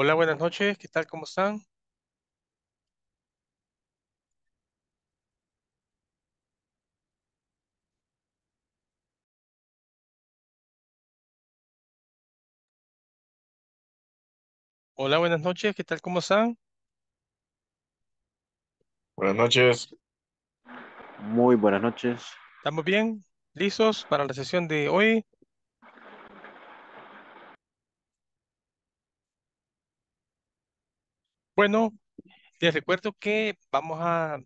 Hola, buenas noches, ¿qué tal? ¿Cómo están? Hola, buenas noches, ¿qué tal? ¿Cómo están? Buenas noches. Muy buenas noches. ¿Estamos bien? ¿Listos para la sesión de hoy? Bueno, les recuerdo que vamos a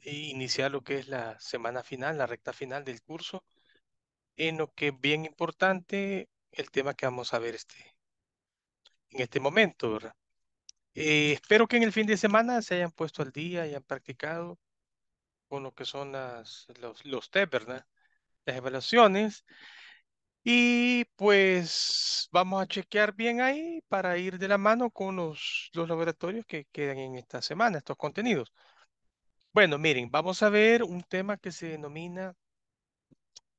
eh, iniciar lo que es la semana final, la recta final del curso, en lo que es bien importante el tema que vamos a ver este, en este momento, eh, espero que en el fin de semana se hayan puesto al día, y hayan practicado con lo que son las, los, los ¿verdad? Las evaluaciones. Y pues vamos a chequear bien ahí para ir de la mano con los, laboratorios que quedan en esta semana, estos contenidos. Bueno, miren, vamos a ver un tema que se denomina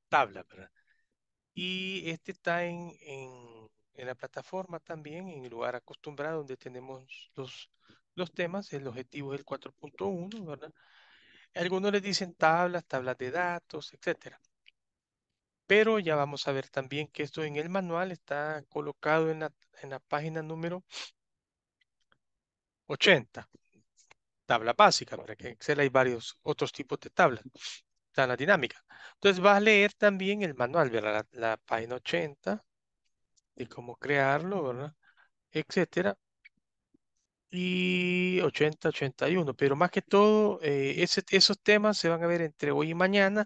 tabla, ¿verdad? Y este está en, la plataforma también, en el lugar acostumbrado donde tenemos los, los temas. El objetivo es el 4.1, ¿verdad? Algunos les dicen tablas, tablas de datos, etcétera. Pero ya vamos a ver también que esto en el manual está colocado en la, página número 80. Tabla básica, para que Excel hay varios otros tipos de tablas. Está la dinámica. Entonces vas a leer también el manual, ¿verdad? La, página 80 de cómo crearlo, ¿verdad? Etcétera y 80, 81. Pero más que todo, eh, esos temas se van a ver entre hoy y mañana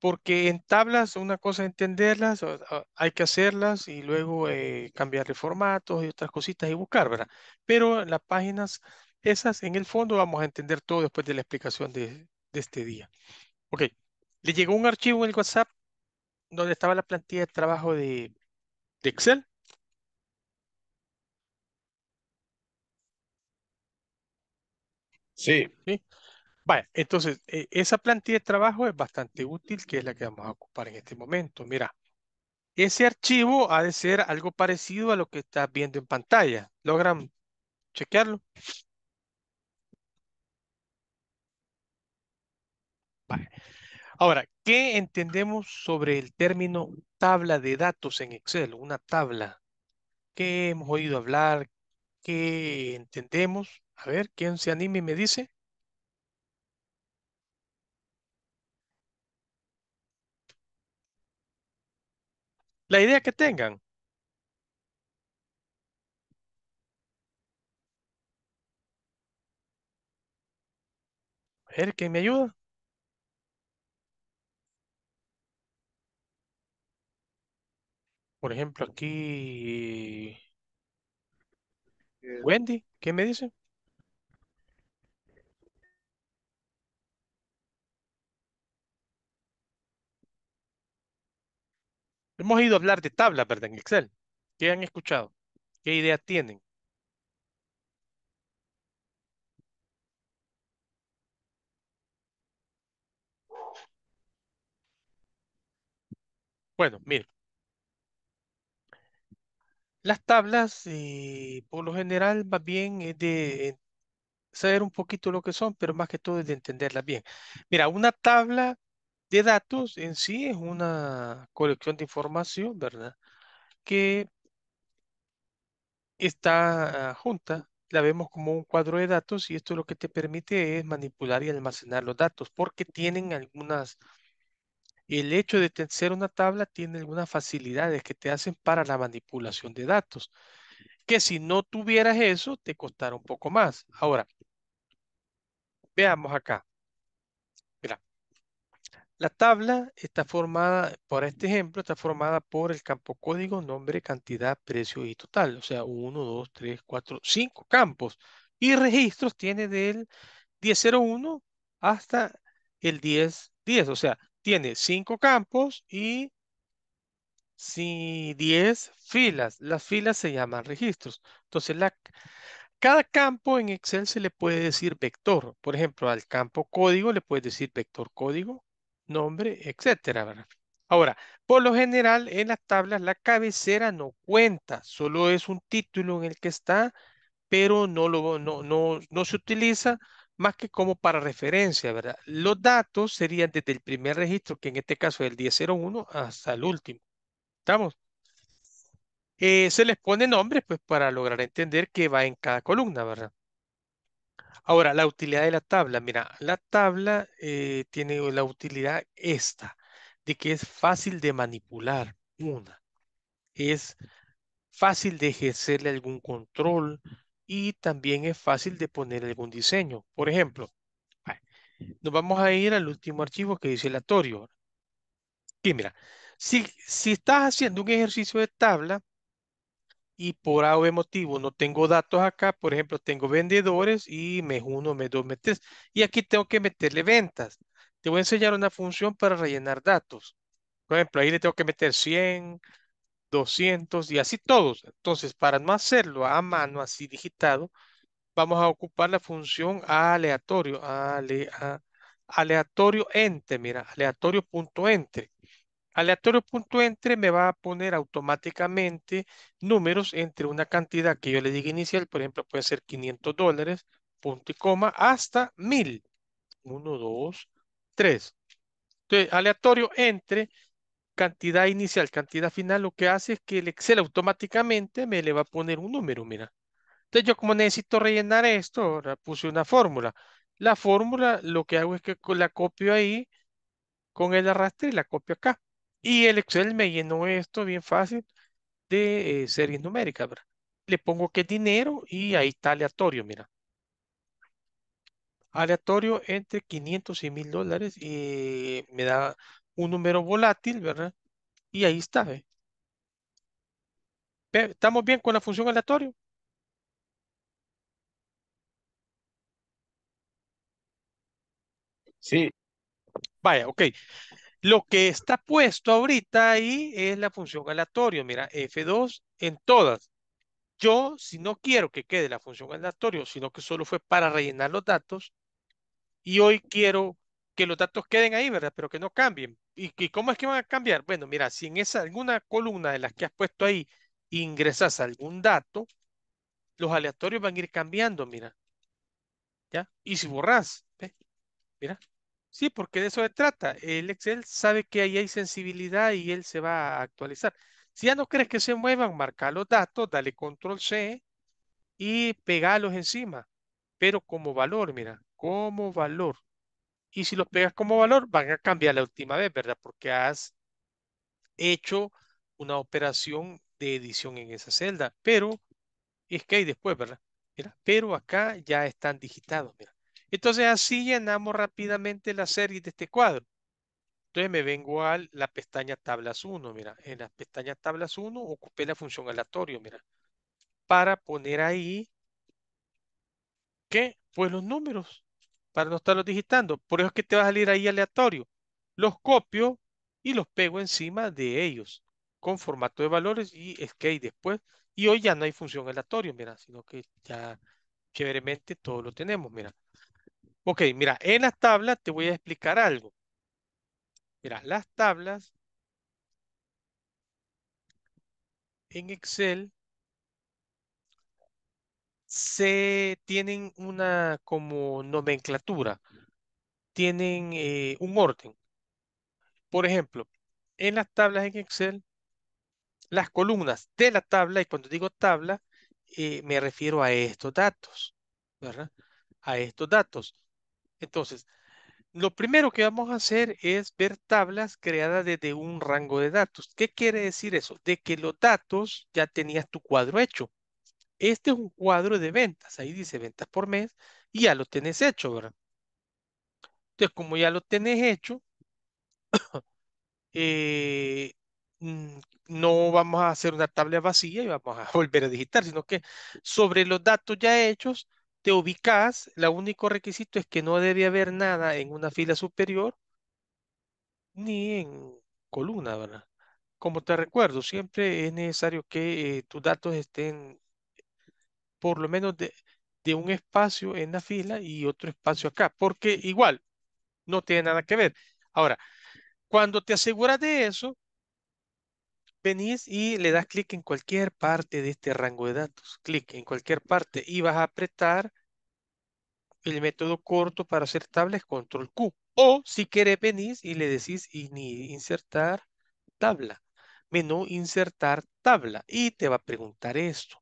porque en tablas una cosa es entenderlas, hay que hacerlas y luego eh, cambiarle formatos y otras cositas y buscar, ¿verdad? Pero las páginas esas, en el fondo vamos a entender todo después de la explicación de, este día. Ok, le llegó un archivo en el WhatsApp donde estaba la plantilla de trabajo de, de Excel. Sí. sí vale entonces, eh, esa plantilla de trabajo es bastante útil, que es la que vamos a ocupar en este momento. Mira, ese archivo ha de ser algo parecido a lo que estás viendo en pantalla. ¿Logran chequearlo? Vale. Ahora, ¿qué entendemos sobre el término tabla de datos en Excel? Una tabla. ¿Qué hemos oído hablar? ¿Qué entendemos? A ver, ¿quién se anime y me dice? la idea que tengan. el ver, ¿quién me ayuda? Por ejemplo, aquí... Eh, Wendy, ¿qué me dice? Hemos oído hablar de tablas, ¿verdad? En Excel. ¿Qué han escuchado? ¿Qué ideas tienen? Bueno, miren. Las tablas, eh, por lo general, va bien de eh, saber un poquito lo que son, pero más que todo es de entenderlas bien. Mira, una tabla de datos en sí es una colección de información, ¿verdad? Que está junta, la vemos como un cuadro de datos y esto lo que te permite es manipular y almacenar los datos porque tienen algunas, el hecho de ser una tabla tiene algunas facilidades que te hacen para la manipulación de datos, que si no tuvieras eso te costará un poco más. Ahora, veamos acá. La tabla está formada, por este ejemplo, está formada por el campo código, nombre, cantidad, precio y total. O sea, uno, 2, 3, cuatro, cinco campos. Y registros tiene del 1001 hasta el 1010. O sea, tiene cinco campos y 10 filas. Las filas se llaman registros. Entonces, la, cada campo en Excel se le puede decir vector. Por ejemplo, al campo código le puedes decir vector código nombre, etcétera. ¿verdad? Ahora, por lo general en las tablas la cabecera no cuenta, solo es un título en el que está, pero no, lo, no, no, no se utiliza más que como para referencia, ¿verdad? Los datos serían desde el primer registro, que en este caso es el 1001, hasta el último. ¿Estamos? Eh, se les pone nombres pues para lograr entender qué va en cada columna, ¿verdad? Ahora, la utilidad de la tabla. Mira, la tabla eh, tiene la utilidad esta, de que es fácil de manipular, una. Es fácil de ejercerle algún control y también es fácil de poner algún diseño. Por ejemplo, nos vamos a ir al último archivo que dice elatorio. Y mira, si, si estás haciendo un ejercicio de tabla, y por A o motivo no tengo datos acá, por ejemplo, tengo vendedores y me uno, me dos, me tres. y aquí tengo que meterle ventas. Te voy a enseñar una función para rellenar datos. Por ejemplo, ahí le tengo que meter 100, 200 y así todos. Entonces, para no hacerlo a mano, así digitado, vamos a ocupar la función aleatorio, ale, a, aleatorio ente, mira, aleatorio.entre. Aleatorio punto entre me va a poner automáticamente números entre una cantidad que yo le diga inicial, por ejemplo, puede ser 500 dólares, punto y coma, hasta 1000. 1, 2, 3. Entonces, aleatorio entre cantidad inicial, cantidad final, lo que hace es que el Excel automáticamente me le va a poner un número, mira. Entonces yo como necesito rellenar esto, ahora puse una fórmula. La fórmula lo que hago es que la copio ahí con el arrastre y la copio acá. Y el Excel me llenó esto bien fácil de eh, series numéricas, ¿verdad? Le pongo que dinero y ahí está aleatorio, mira. Aleatorio entre 500 y 1000 dólares y eh, me da un número volátil, ¿verdad? Y ahí está, ¿eh? ¿Estamos bien con la función aleatorio? Sí. Vaya, ok. Lo que está puesto ahorita ahí es la función aleatorio. Mira, F2 en todas. Yo, si no quiero que quede la función aleatorio, sino que solo fue para rellenar los datos, y hoy quiero que los datos queden ahí, ¿verdad? Pero que no cambien. ¿Y, y cómo es que van a cambiar? Bueno, mira, si en esa alguna columna de las que has puesto ahí ingresas algún dato, los aleatorios van a ir cambiando, mira. ¿Ya? Y si borras, ¿ves? Mira, Sí, porque de eso se trata. El Excel sabe que ahí hay sensibilidad y él se va a actualizar. Si ya no crees que se muevan, marca los datos, dale control C y pegalos encima. Pero como valor, mira, como valor. Y si los pegas como valor, van a cambiar la última vez, ¿verdad? Porque has hecho una operación de edición en esa celda. Pero es que hay después, ¿verdad? Mira, pero acá ya están digitados, mira. Entonces así llenamos rápidamente la serie de este cuadro. Entonces me vengo a la pestaña tablas 1, mira, en la pestaña tablas 1 ocupé la función aleatorio, mira, para poner ahí, ¿qué? Pues los números, para no estarlos digitando. Por eso es que te va a salir ahí aleatorio. Los copio y los pego encima de ellos, con formato de valores y skate después. Y hoy ya no hay función aleatorio, mira, sino que ya chéveremente todo lo tenemos, mira. Ok, mira, en las tablas te voy a explicar algo. Mira, las tablas en Excel se tienen una como nomenclatura, tienen eh, un orden. Por ejemplo, en las tablas en Excel, las columnas de la tabla, y cuando digo tabla, eh, me refiero a estos datos, ¿verdad? A estos datos. Entonces, lo primero que vamos a hacer es ver tablas creadas desde un rango de datos. ¿Qué quiere decir eso? De que los datos ya tenías tu cuadro hecho. Este es un cuadro de ventas. Ahí dice ventas por mes y ya lo tenés hecho, ¿verdad? Entonces, como ya lo tenés hecho, eh, mm, no vamos a hacer una tabla vacía y vamos a volver a digitar, sino que sobre los datos ya hechos, te ubicas, el único requisito es que no debe haber nada en una fila superior ni en columna, ¿verdad? Como te recuerdo, siempre es necesario que eh, tus datos estén por lo menos de, de un espacio en la fila y otro espacio acá, porque igual no tiene nada que ver. Ahora, cuando te aseguras de eso, venís y le das clic en cualquier parte de este rango de datos. Clic en cualquier parte y vas a apretar el método corto para hacer tablas, control Q. O si querés venís y le decís insertar tabla. Menú insertar tabla. Y te va a preguntar esto.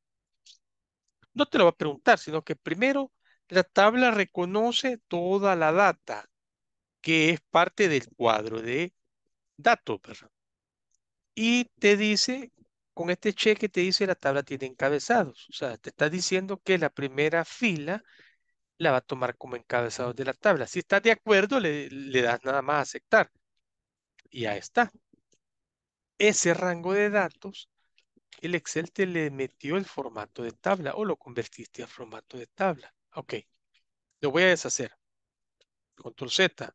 No te lo va a preguntar, sino que primero la tabla reconoce toda la data que es parte del cuadro de datos, ¿verdad? y te dice, con este cheque te dice la tabla tiene encabezados. O sea, te está diciendo que la primera fila la va a tomar como encabezados de la tabla. Si estás de acuerdo, le, le das nada más a aceptar. Y ya está. Ese rango de datos, el Excel te le metió el formato de tabla o lo convertiste a formato de tabla. Ok, lo voy a deshacer. Control Z.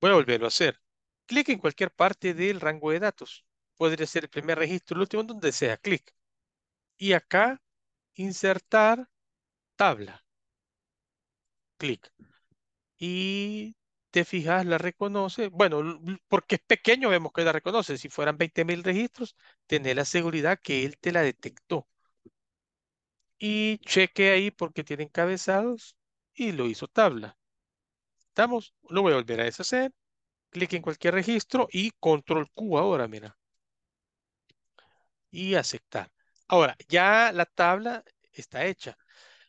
Voy a volverlo a hacer. Clic en cualquier parte del rango de datos podría ser el primer registro, el último, donde sea, clic. Y acá, insertar tabla. Clic. Y te fijas, la reconoce. Bueno, porque es pequeño, vemos que la reconoce. Si fueran 20.000 registros, tenés la seguridad que él te la detectó. Y cheque ahí porque tiene encabezados y lo hizo tabla. ¿Estamos? Lo voy a volver a deshacer. Clic en cualquier registro y control Q ahora, mira y aceptar. Ahora, ya la tabla está hecha.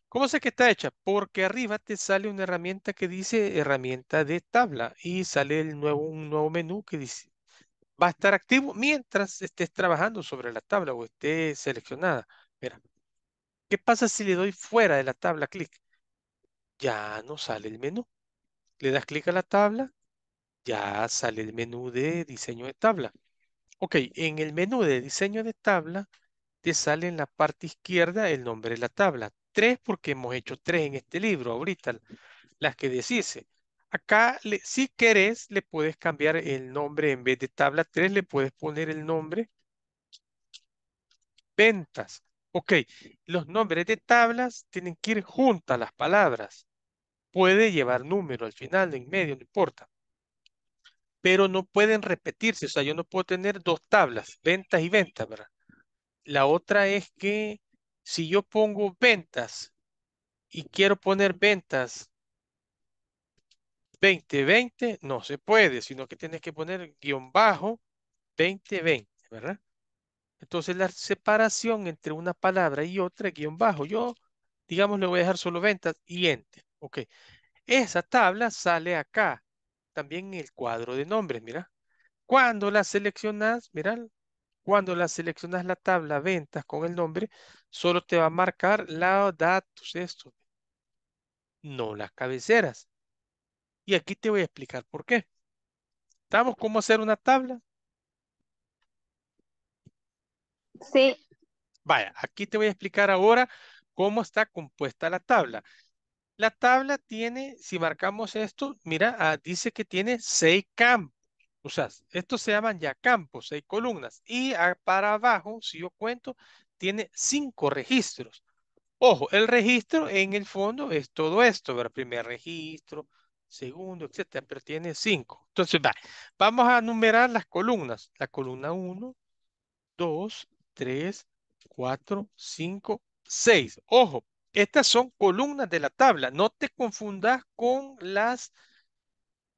¿Cómo sé que está hecha? Porque arriba te sale una herramienta que dice herramienta de tabla y sale el nuevo, un nuevo menú que dice va a estar activo mientras estés trabajando sobre la tabla o esté seleccionada. Mira, ¿qué pasa si le doy fuera de la tabla clic? Ya no sale el menú. Le das clic a la tabla, ya sale el menú de diseño de tabla. Ok, en el menú de diseño de tabla te sale en la parte izquierda el nombre de la tabla. Tres porque hemos hecho tres en este libro ahorita, las que decís. Acá, si querés, le puedes cambiar el nombre en vez de tabla tres, le puedes poner el nombre ventas. Ok, los nombres de tablas tienen que ir juntas las palabras. Puede llevar número al final, en medio, no importa pero no pueden repetirse. O sea, yo no puedo tener dos tablas, ventas y ventas, ¿verdad? La otra es que si yo pongo ventas y quiero poner ventas 2020, no se puede, sino que tienes que poner guión bajo 2020, ¿verdad? Entonces la separación entre una palabra y otra, guión bajo, yo, digamos, le voy a dejar solo ventas y enter. Ok. Esa tabla sale acá también el cuadro de nombres, mira. Cuando la seleccionas, mira, cuando la seleccionas la tabla ventas con el nombre, solo te va a marcar la datos, esto, no las cabeceras. Y aquí te voy a explicar por qué. ¿Estamos cómo hacer una tabla? Sí. Vaya, aquí te voy a explicar ahora cómo está compuesta la tabla. La tabla tiene, si marcamos esto, mira, ah, dice que tiene seis campos. O sea, estos se llaman ya campos, seis columnas. Y para abajo, si yo cuento, tiene cinco registros. Ojo, el registro en el fondo es todo esto, El Primer registro, segundo, etcétera, pero tiene cinco. Entonces, va, vamos a numerar las columnas. La columna 1, 2, 3, 4, 5, seis. Ojo, estas son columnas de la tabla. No te confundas con las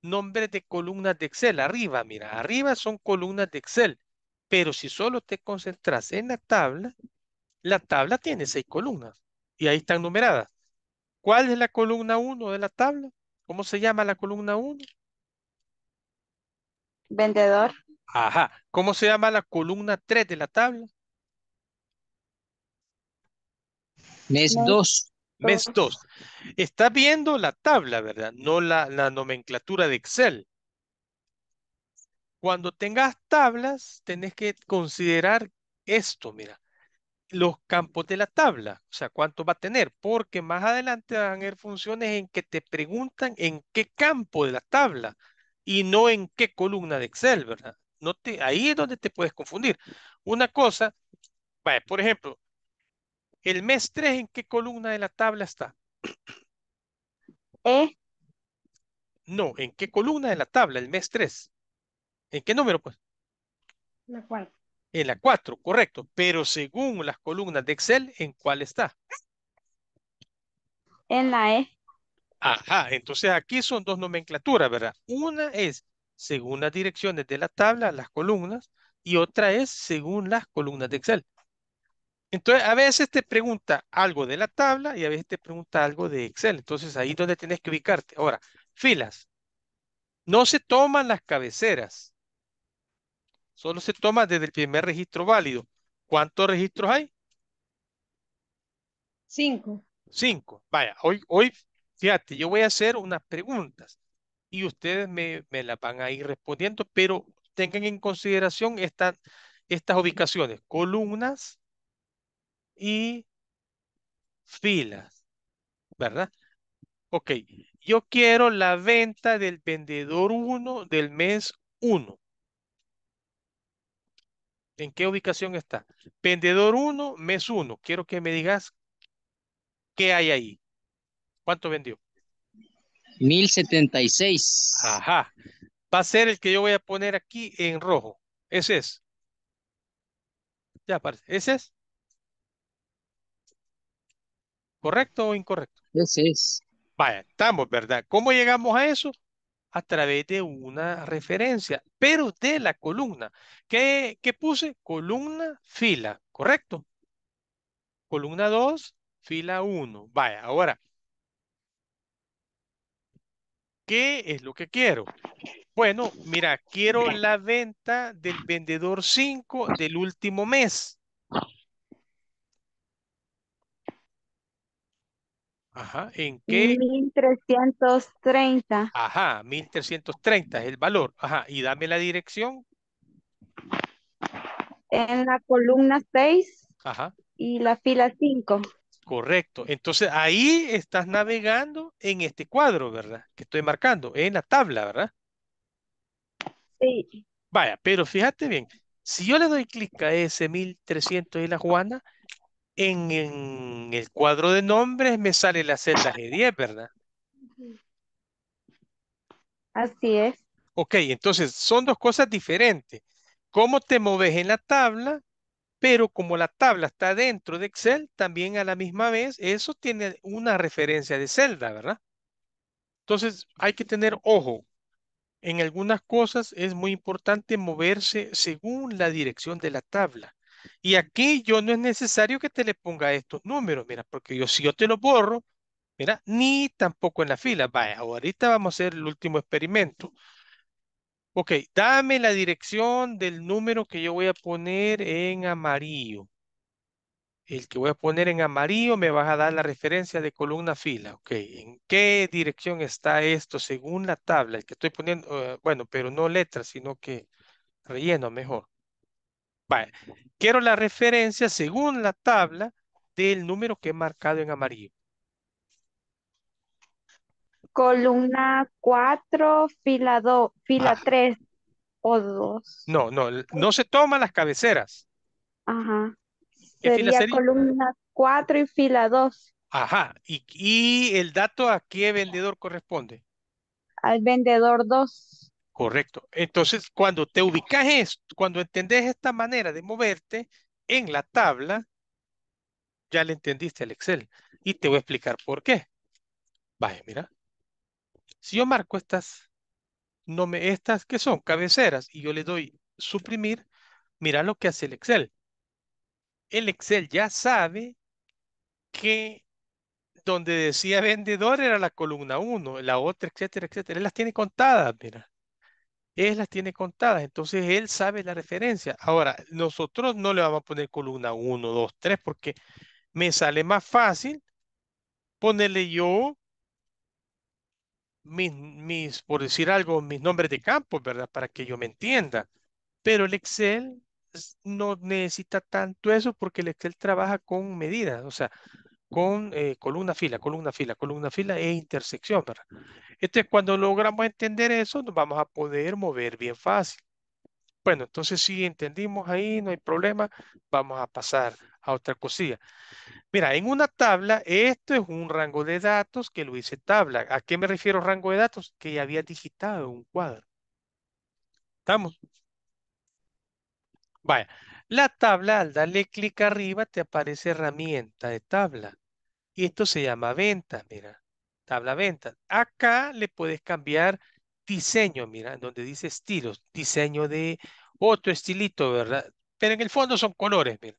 nombres de columnas de Excel. Arriba, mira, arriba son columnas de Excel. Pero si solo te concentras en la tabla, la tabla tiene seis columnas y ahí están numeradas. ¿Cuál es la columna 1 de la tabla? ¿Cómo se llama la columna 1? Vendedor. Ajá. ¿Cómo se llama la columna 3 de la tabla? Mes 2. Mes 2. Está viendo la tabla, ¿verdad? No la, la nomenclatura de Excel. Cuando tengas tablas, tenés que considerar esto, mira, los campos de la tabla, o sea, cuánto va a tener, porque más adelante van a haber funciones en que te preguntan en qué campo de la tabla y no en qué columna de Excel, ¿verdad? No te, ahí es donde te puedes confundir. Una cosa, por ejemplo, el mes 3, ¿en qué columna de la tabla está? E. No, ¿en qué columna de la tabla? El mes 3. ¿En qué número, pues? La 4. En la 4, correcto. Pero según las columnas de Excel, ¿en cuál está? En la E. Ajá, entonces aquí son dos nomenclaturas, ¿verdad? Una es según las direcciones de la tabla, las columnas, y otra es según las columnas de Excel. Entonces, a veces te pregunta algo de la tabla y a veces te pregunta algo de Excel. Entonces, ahí es donde tienes que ubicarte. Ahora, filas. No se toman las cabeceras. Solo se toma desde el primer registro válido. ¿Cuántos registros hay? Cinco. Cinco. Vaya, hoy, hoy, fíjate, yo voy a hacer unas preguntas y ustedes me, la las van a ir respondiendo, pero tengan en consideración esta, estas ubicaciones. Columnas, y filas, ¿verdad? Ok, yo quiero la venta del vendedor 1 del mes 1. ¿En qué ubicación está? Vendedor 1, mes 1. Quiero que me digas qué hay ahí. ¿Cuánto vendió? 1076. Ajá. Va a ser el que yo voy a poner aquí en rojo. Ese es. Ya aparece. Ese es. ¿Correcto o incorrecto? Sí, es. Vaya, estamos, ¿verdad? ¿Cómo llegamos a eso? A través de una referencia, pero de la columna. ¿Qué, qué puse? Columna, fila, ¿correcto? Columna 2, fila 1. Vaya, ahora, ¿qué es lo que quiero? Bueno, mira, quiero la venta del vendedor 5 del último mes. Ajá, ¿en qué? 1330. Ajá, 1330 es el valor. Ajá, y dame la dirección. En la columna 6. Ajá. Y la fila 5. Correcto. Entonces ahí estás navegando en este cuadro, ¿verdad? Que estoy marcando, en la tabla, ¿verdad? Sí. Vaya, pero fíjate bien, si yo le doy clic a ese 1300 y la Juana, en, el cuadro de nombres me sale la celda G10, ¿verdad? Así es. Ok, entonces son dos cosas diferentes. Cómo te moves en la tabla, pero como la tabla está dentro de Excel, también a la misma vez, eso tiene una referencia de celda, ¿verdad? Entonces hay que tener ojo. En algunas cosas es muy importante moverse según la dirección de la tabla. Y aquí yo no es necesario que te le ponga estos números, mira, porque yo si yo te los borro, mira, ni tampoco en la fila. Vaya, ahorita vamos a hacer el último experimento. Ok, dame la dirección del número que yo voy a poner en amarillo. El que voy a poner en amarillo me vas a dar la referencia de columna fila. Ok, ¿en qué dirección está esto según la tabla? El que estoy poniendo, eh, bueno, pero no letras, sino que relleno mejor. Vale. Quiero la referencia según la tabla del número que he marcado en amarillo. Columna 4, fila 2, fila 3 o 2. No, no, no se toman las cabeceras. Ajá. Sería, sería? columna 4 y fila 2. Ajá. ¿Y, ¿Y el dato a qué vendedor corresponde? Al vendedor 2. Correcto. Entonces, cuando te ubicas cuando entendés esta manera de moverte en la tabla, ya le entendiste al Excel. Y te voy a explicar por qué. Vaya, mira. Si yo marco estas, no me, estas que son cabeceras, y yo le doy suprimir, mira lo que hace el Excel. El Excel ya sabe que donde decía vendedor era la columna 1, la otra, etcétera, etcétera. Él las tiene contadas, mira él las tiene contadas, entonces él sabe la referencia. Ahora, nosotros no le vamos a poner columna 1, 2, 3, porque me sale más fácil ponerle yo mis, mis, por decir algo, mis nombres de campo, ¿verdad? Para que yo me entienda. Pero el Excel no necesita tanto eso porque el Excel trabaja con medidas, o sea, con eh, columna, fila, columna, fila, columna, fila e intersección, ¿verdad? Entonces, cuando logramos entender eso, nos vamos a poder mover bien fácil. Bueno, entonces si entendimos ahí, no hay problema, vamos a pasar a otra cosilla. Mira, en una tabla, esto es un rango de datos que lo hice tabla. ¿A qué me refiero rango de datos? Que ya había digitado un cuadro. ¿Estamos? Vaya, la tabla, al darle clic arriba, te aparece herramienta de tabla. Y esto se llama venta, mira, tabla venta. Acá le puedes cambiar diseño, mira, donde dice estilos, diseño de otro estilito, ¿verdad? Pero en el fondo son colores, mira.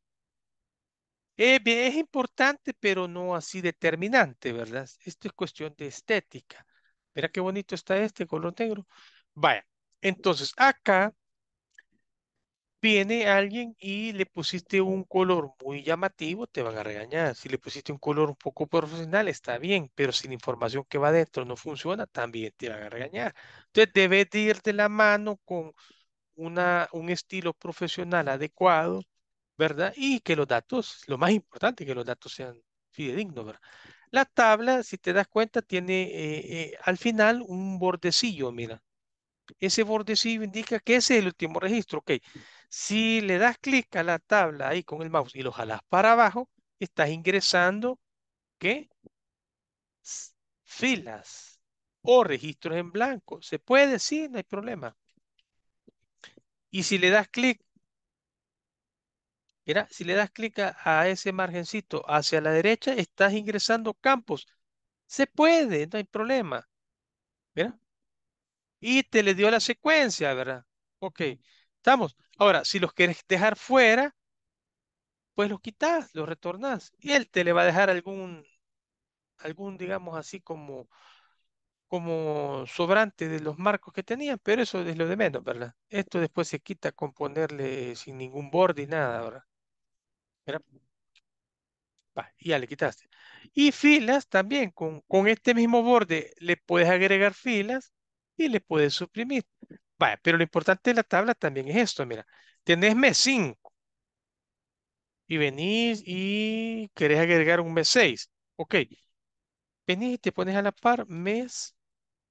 Es, es importante, pero no así determinante, ¿verdad? Esto es cuestión de estética. Mira qué bonito está este color negro. Vaya, entonces acá viene alguien y le pusiste un color muy llamativo, te van a regañar. Si le pusiste un color un poco profesional, está bien, pero si la información que va dentro no funciona, también te van a regañar. Entonces debes de la mano con una, un estilo profesional adecuado, ¿verdad? Y que los datos, lo más importante, que los datos sean fidedignos, ¿verdad? La tabla, si te das cuenta, tiene eh, eh, al final un bordecillo, mira, ese bordecillo indica que ese es el último registro. Ok, si le das clic a la tabla ahí con el mouse y lo jalas para abajo, estás ingresando, ¿qué? Filas o registros en blanco. Se puede, sí, no hay problema. Y si le das clic, mira, si le das clic a ese margencito hacia la derecha, estás ingresando campos. Se puede, no hay problema y te le dio la secuencia, ¿verdad? Ok, estamos. Ahora, si los quieres dejar fuera, pues los quitas, los retornas y él te le va a dejar algún, algún, digamos así como, como sobrante de los marcos que tenían, pero eso es lo de menos, ¿verdad? Esto después se quita con ponerle sin ningún borde y nada, ¿verdad? y ya le quitaste. Y filas también, con, con este mismo borde le puedes agregar filas y le puedes suprimir. Vaya, pero lo importante de la tabla también es esto, mira, tenés mes 5 y venís y querés agregar un mes 6. Ok, venís y te pones a la par mes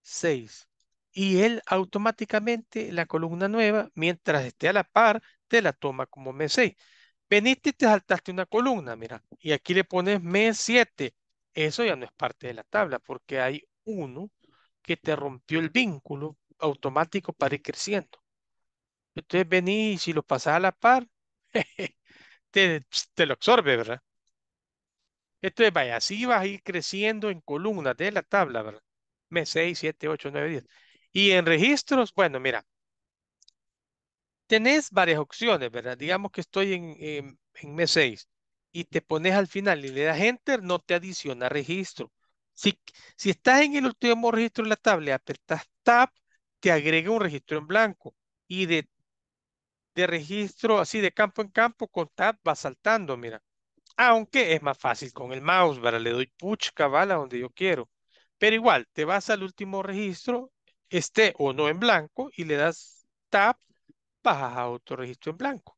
6 y él automáticamente la columna nueva, mientras esté a la par, te la toma como mes 6. Veniste y te saltaste una columna, mira, y aquí le pones mes 7. Eso ya no es parte de la tabla porque hay uno que te rompió el vínculo automático para ir creciendo. Entonces venís y si lo pasas a la par, te, lo absorbe, ¿verdad? Entonces, vaya, así vas a ir creciendo en columnas de la tabla, ¿verdad? Mes 6, 7, 8, 9, 10. Y en registros, bueno, mira, tenés varias opciones, ¿verdad? Digamos que estoy en, en, en mes 6 y te pones al final y le das enter, no te adiciona registro. Si, estás en el último registro de la tabla, apretas Tab, te agrega un registro en blanco. Y de, registro, así de campo en campo, con Tab va saltando, mira. Aunque es más fácil con el mouse, ¿verdad? Le doy push cabal donde yo quiero. Pero igual, te vas al último registro, esté o no en blanco, y le das Tab, bajas a otro registro en blanco.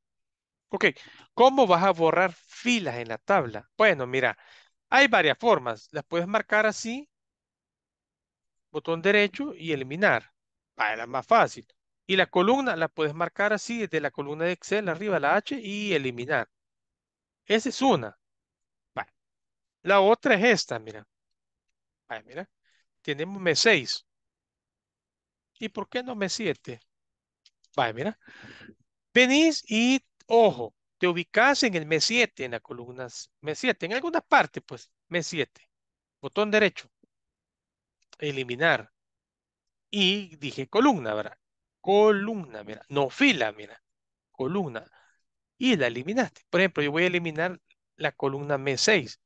Ok, ¿cómo vas a borrar filas en la tabla? Bueno, mira, hay varias formas. Las puedes marcar así, botón derecho y eliminar. para la más fácil. Y la columna la puedes marcar así desde la columna de Excel arriba, la H, y eliminar. Esa es una. La otra es esta, mira. mira. Tenemos M6. ¿Y por qué no M7? Vale, mira. Venís y, ojo, te ubicas en el mes 7, en la columna mes 7, en alguna parte pues, mes 7. Botón derecho. Eliminar. Y dije columna, ¿verdad? Columna, mira. No fila, mira. Columna. Y la eliminaste. Por ejemplo, yo voy a eliminar la columna mes 6.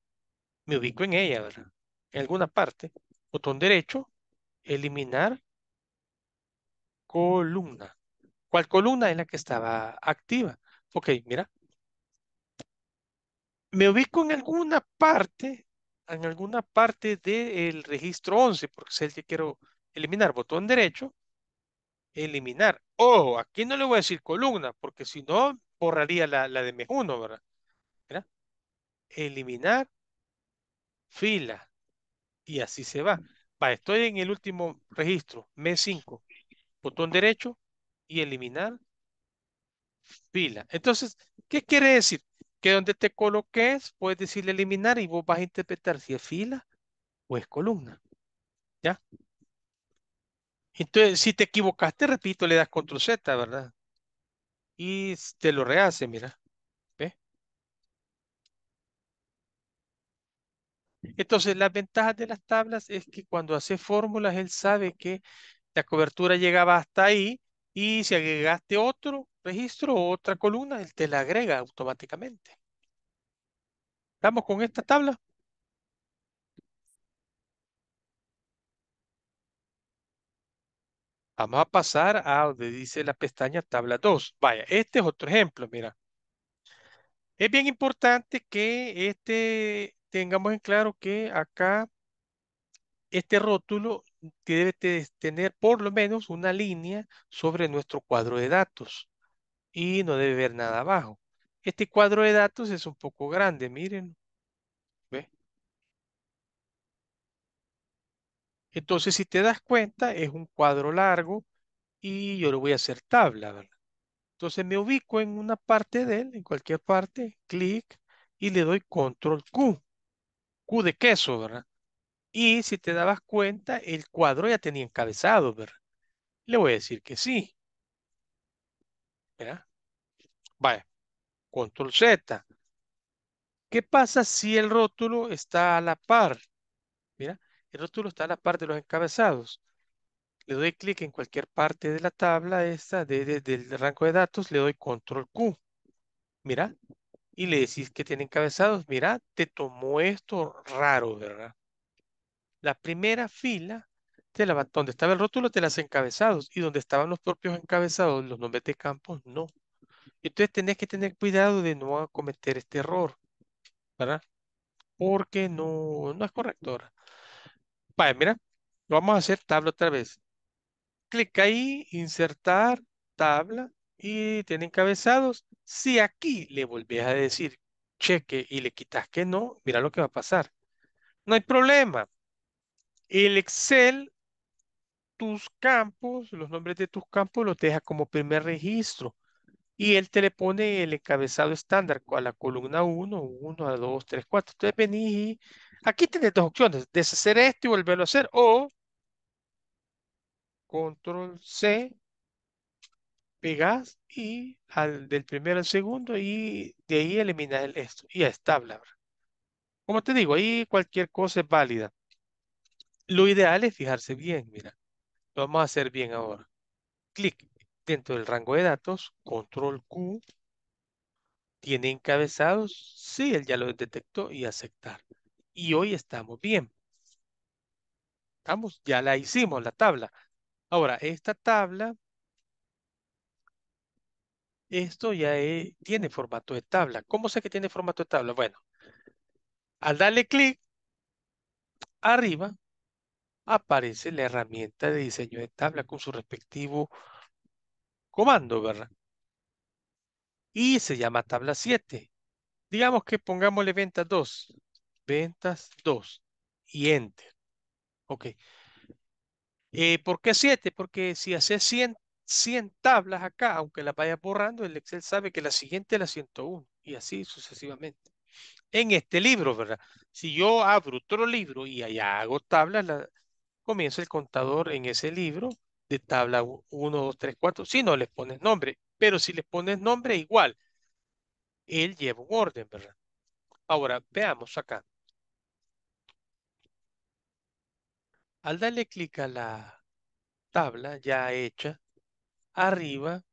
Me ubico en ella, ¿verdad? En alguna parte. Botón derecho. Eliminar. Columna. ¿Cuál columna es la que estaba activa? Ok, mira, me ubico en alguna parte, en alguna parte del registro 11, porque es el que quiero eliminar. Botón derecho, eliminar. Ojo, aquí no le voy a decir columna, porque si no, borraría la, de M1, ¿verdad? Eliminar fila. Y así se va. Va, estoy en el último registro, M5. Botón derecho y eliminar fila. Entonces, ¿qué quiere decir? que donde te coloques, puedes decirle eliminar y vos vas a interpretar si es fila o es columna. ¿Ya? Entonces, si te equivocaste, repito, le das control Z, ¿verdad? Y te lo rehace, mira. ¿Ve? Entonces, las ventajas de las tablas es que cuando hace fórmulas, él sabe que la cobertura llegaba hasta ahí y si agregaste otro registro o otra columna, él te la agrega automáticamente. Vamos con esta tabla? Vamos a pasar a donde dice la pestaña tabla 2. Vaya, este es otro ejemplo, mira. Es bien importante que este tengamos en claro que acá este rótulo que debe tener por lo menos una línea sobre nuestro cuadro de datos y no debe ver nada abajo. Este cuadro de datos es un poco grande, miren. Entonces, si te das cuenta, es un cuadro largo y yo lo voy a hacer tabla, ¿verdad? Entonces me ubico en una parte de él, en cualquier parte, clic y le doy control Q. Q de queso, ¿verdad? Y si te dabas cuenta, el cuadro ya tenía encabezado, ¿verdad? Le voy a decir que sí. ¿Verdad? Vaya, control Z. ¿Qué pasa si el rótulo está a la par? Mira, el rótulo está a la par de los encabezados. Le doy clic en cualquier parte de la tabla esta, del rango de datos, le doy control Q. Mira, y le decís que tiene encabezados. Mira, te tomó esto raro, ¿verdad? la primera fila la, donde estaba el rótulo te las encabezados y donde estaban los propios encabezados, los nombres de campos, no. Entonces tenés que tener cuidado de no cometer este error, ¿verdad? Porque no, no es correcto. mira, vamos a hacer tabla otra vez. Clic ahí, insertar, tabla, y tiene encabezados. Si aquí le volvés a decir cheque y le quitas que no, mira lo que va a pasar. No hay problema. El Excel, tus campos, los nombres de tus campos los deja como primer registro. Y él te le pone el encabezado estándar a la columna 1, 1, 2, 3, 4. Entonces venís y aquí tienes dos opciones. Deshacer esto y volverlo a hacer. O control C, pegas y al, del primero al segundo y de ahí eliminar el esto. Y ya está, Como te digo, ahí cualquier cosa es válida. Lo ideal es fijarse bien, mira. Lo vamos a hacer bien ahora. Clic dentro del rango de datos, control Q. ¿Tiene encabezados? Sí, él ya lo detectó y aceptar. Y hoy estamos bien. Estamos, ya la hicimos, la tabla. Ahora, esta tabla, esto ya eh, tiene formato de tabla. ¿Cómo sé que tiene formato de tabla? Bueno, al darle clic, arriba aparece la herramienta de diseño de tabla con su respectivo comando, ¿verdad? Y se llama tabla 7. Digamos que pongámosle ventas 2. Ventas 2. Y enter. Ok. Eh, ¿Por qué 7? Porque si hace 100, 100 tablas acá, aunque la vaya borrando, el Excel sabe que la siguiente es la 101 y así sucesivamente. En este libro, ¿verdad? Si yo abro otro libro y allá hago tablas, la, comienza el contador en ese libro de tabla 1, 2, 3, 4. Si no les pones nombre, pero si les pones nombre, igual. Él lleva un orden, ¿verdad? Ahora, veamos acá. Al darle clic a la tabla ya hecha, arriba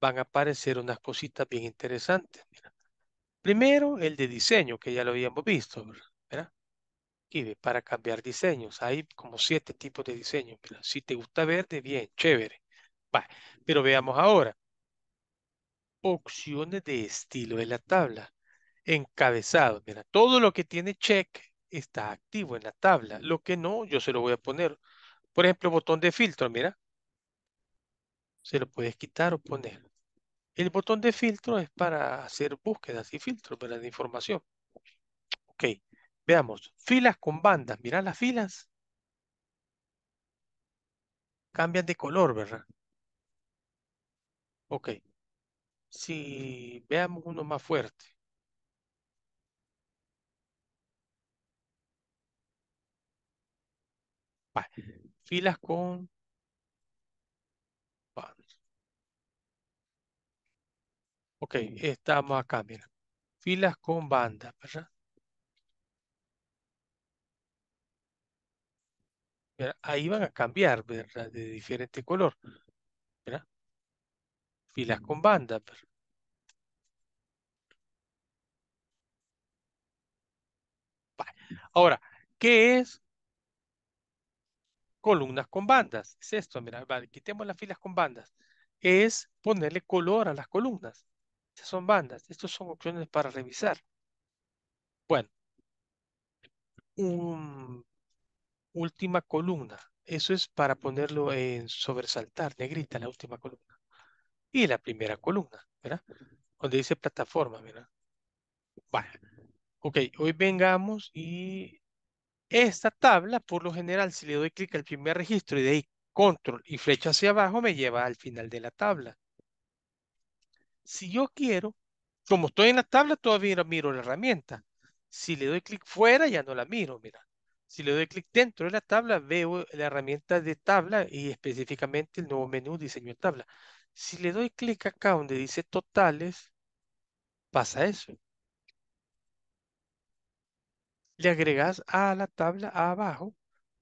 van a aparecer unas cositas bien interesantes. Primero, el de diseño, que ya lo habíamos visto. ¿verdad? para cambiar diseños. Hay como siete tipos de diseños. Si te gusta verde, bien, chévere. Pero veamos ahora. Opciones de estilo de la tabla. Encabezado. Mira, todo lo que tiene check está activo en la tabla. Lo que no, yo se lo voy a poner. Por ejemplo, botón de filtro, mira. Se lo puedes quitar o poner. El botón de filtro es para hacer búsquedas y filtros para la información. Ok. Veamos, filas con bandas. Mirá las filas. Cambian de color, ¿verdad? Ok. Si veamos uno más fuerte. Filas con Ok, estamos acá, mirá. Filas con bandas, ¿verdad? Ahí van a cambiar, De diferente color, Filas con bandas, Ahora, ¿qué es columnas con bandas? Es esto, mira, quitemos las filas con bandas. Es ponerle color a las columnas. Estas son bandas. Estas son opciones para revisar. Bueno, un última columna. Eso es para ponerlo en sobresaltar, negrita, la última columna. Y la primera columna, ¿verdad? Donde dice plataforma, ¿verdad? Vale. Ok, hoy vengamos y esta tabla, por lo general, si le doy clic al primer registro y de ahí control y flecha hacia abajo, me lleva al final de la tabla. Si yo quiero, como estoy en la tabla, todavía no miro la herramienta. Si le doy clic fuera, ya no la miro, mira. Si le doy clic dentro de la tabla, veo la herramienta de tabla y específicamente el nuevo menú diseño de tabla. Si le doy clic acá donde dice totales, pasa eso. Le agregas a la tabla abajo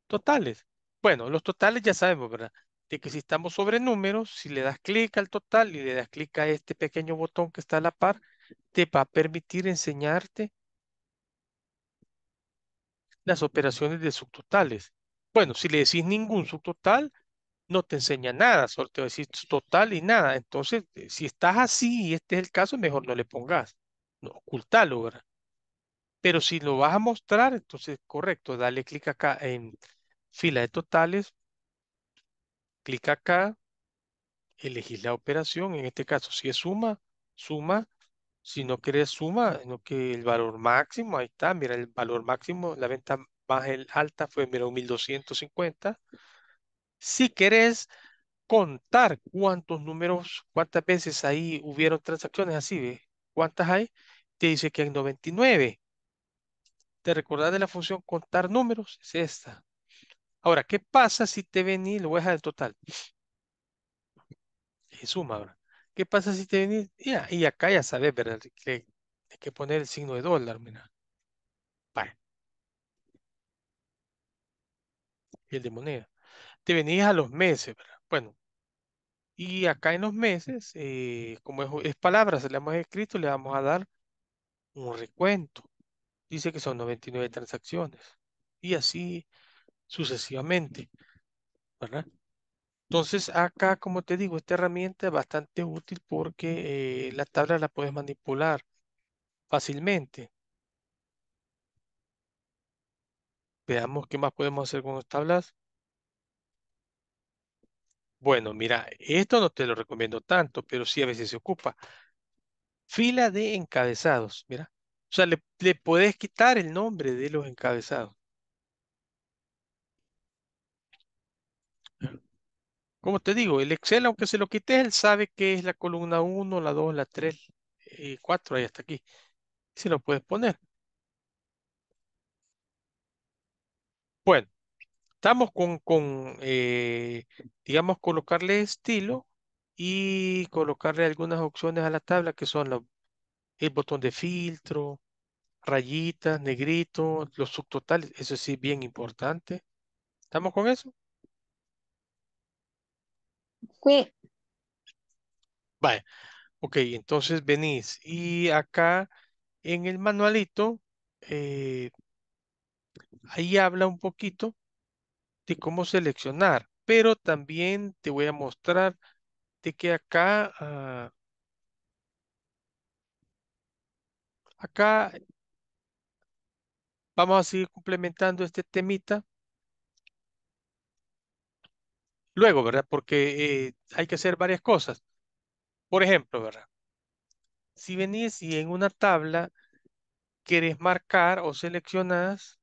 totales. Bueno, los totales ya sabemos, ¿verdad? De que si estamos sobre números, si le das clic al total y le das clic a este pequeño botón que está a la par, te va a permitir enseñarte las operaciones de subtotales. Bueno, si le decís ningún subtotal, no te enseña nada, solo te va a decir total y nada. Entonces, eh, si estás así y este es el caso, mejor no le pongas, no, ocultalo, Pero si lo vas a mostrar, entonces, correcto, dale clic acá en fila de totales, clic acá, elegís la operación, en este caso, si es suma, suma, si no quieres suma, sino que el valor máximo, ahí está, mira, el valor máximo, la venta más alta fue, mira, 1250. Si quieres contar cuántos números, cuántas veces ahí hubieron transacciones así, ¿ve? ¿Cuántas hay? Te dice que hay 99. ¿Te recordás de la función contar números? Es esta. Ahora, ¿qué pasa si te y lo voy a dejar total? Es suma ahora. ¿Qué pasa si te venís? Ya, y acá ya sabes, ¿verdad? Que hay que poner el signo de dólar, mira. Vale. el de moneda. Te venís a los meses, ¿verdad? Bueno. Y acá en los meses, eh, como es, palabra, se le hemos escrito, le vamos a dar un recuento. Dice que son 99 transacciones. Y así sucesivamente. ¿Verdad? Entonces acá, como te digo, esta herramienta es bastante útil porque eh, la tabla la puedes manipular fácilmente. Veamos qué más podemos hacer con las tablas. Bueno, mira, esto no te lo recomiendo tanto, pero sí a veces se ocupa. Fila de encabezados, mira. O sea, le puedes quitar el nombre de los encabezados. como te digo, el Excel, aunque se lo quites, él sabe que es la columna 1, la 2, la 3 y 4, ahí hasta aquí. Si lo puedes poner. Bueno, estamos con, con eh, digamos, colocarle estilo y colocarle algunas opciones a la tabla que son el botón de filtro, rayitas, negrito, los subtotales, eso sí, bien importante. ¿Estamos con eso? Sí. Vale. Ok, entonces venís y acá en el manualito, eh, ahí habla un poquito de cómo seleccionar, pero también te voy a mostrar de que acá, ah, acá vamos a seguir complementando este temita luego, ¿verdad? Porque eh, hay que hacer varias cosas. Por ejemplo, ¿verdad? Si venís y en una tabla querés marcar o seleccionás,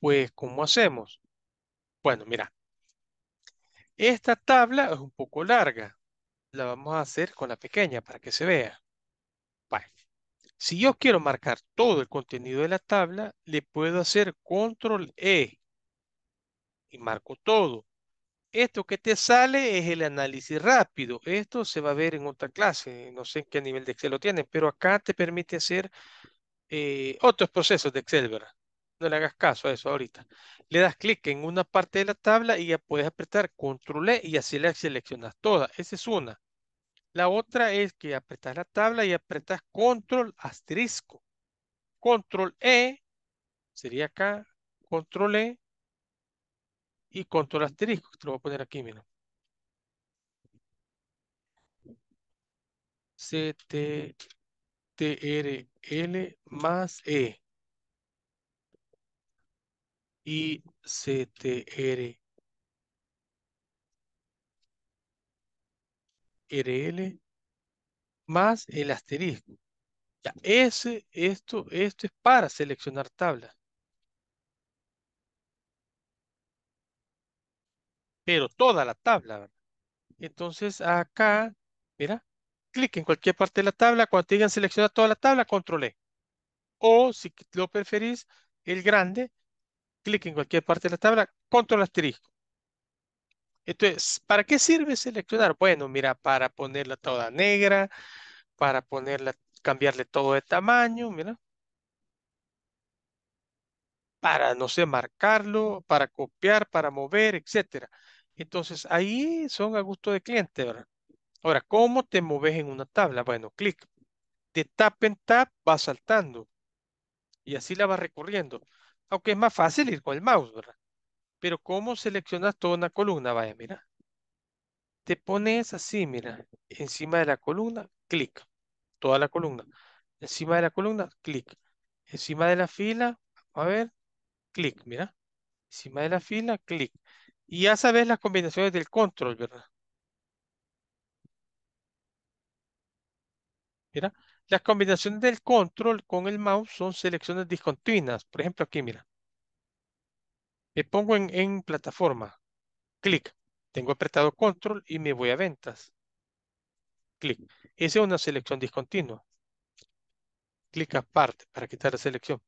pues, ¿cómo hacemos? Bueno, mira, esta tabla es un poco larga. La vamos a hacer con la pequeña para que se vea. Si yo quiero marcar todo el contenido de la tabla, le puedo hacer control E y marco todo. Esto que te sale es el análisis rápido. Esto se va a ver en otra clase. No sé en qué nivel de Excel lo tienen, pero acá te permite hacer eh, otros procesos de Excel, ¿verdad? No le hagas caso a eso ahorita. Le das clic en una parte de la tabla y ya puedes apretar control E y así la seleccionas toda. Esa es una. La otra es que apretas la tabla y apretas control asterisco. Control E sería acá. Control E y control asterisco, que te lo voy a poner aquí, mira. CTTRL más E. Y CTRL más el asterisco. Ya, ese, esto, esto es para seleccionar tablas pero toda la tabla. Entonces acá, mira, clic en cualquier parte de la tabla, cuando te digan seleccionar toda la tabla, control e. O si lo preferís, el grande, clic en cualquier parte de la tabla, control asterisco. Entonces, ¿para qué sirve seleccionar? Bueno, mira, para ponerla toda negra, para ponerla, cambiarle todo de tamaño, mira. Para, no sé, marcarlo, para copiar, para mover, etcétera. Entonces, ahí son a gusto de cliente, ¿verdad? Ahora, ¿cómo te mueves en una tabla? Bueno, clic. De tap en tap va saltando. Y así la vas recorriendo. Aunque es más fácil ir con el mouse, ¿verdad? Pero ¿cómo seleccionas toda una columna? Vaya, mira. Te pones así, mira. Encima de la columna, clic. Toda la columna. Encima de la columna, clic. Encima de la fila, a ver, clic, mira. Encima de la fila, clic. Y ya sabes las combinaciones del control, ¿verdad? Mira, las combinaciones del control con el mouse son selecciones discontinuas. Por ejemplo, aquí, mira. Me pongo en, en plataforma. Clic. Tengo apretado control y me voy a ventas. Clic. Esa es una selección discontinua. Clic aparte para quitar la selección.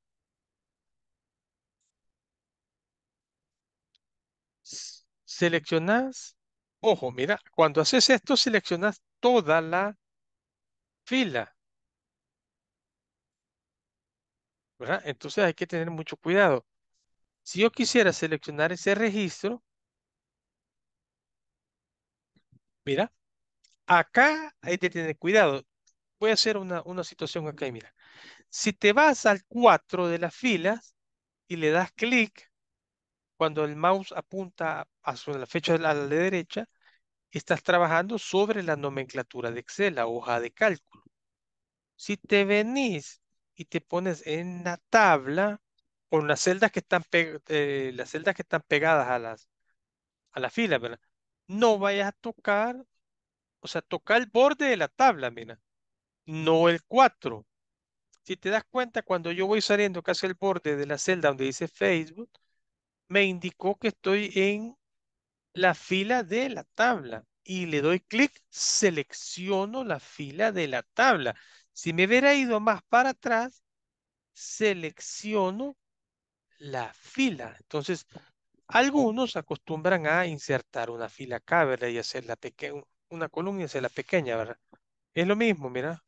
Seleccionas... ojo, mira, cuando haces esto, seleccionas toda la fila. ¿verdad? Entonces hay que tener mucho cuidado. Si yo quisiera seleccionar ese registro, mira, acá hay que tener cuidado. Voy a hacer una, situación acá, y mira. Si te vas al 4 de las filas y le das clic, cuando el mouse apunta A la fecha de la derecha, estás trabajando sobre la nomenclatura de Excel, la hoja de cálculo. Si te venís y te pones en la tabla o en las celdas que están, eh, las celdas que están pegadas a las a la fila, No vayas a tocar, o sea, tocar el borde de la tabla, mira, no el 4. Si te das cuenta, cuando yo voy saliendo casi al borde de la celda donde dice Facebook, me indicó que estoy en la fila de la tabla y le doy clic, selecciono la fila de la tabla. Si me hubiera ido más para atrás, selecciono la fila. Entonces, algunos acostumbran a insertar una fila acá, ¿verdad? Y la pequeña, una columna y la pequeña, ¿verdad? Es lo mismo, mira.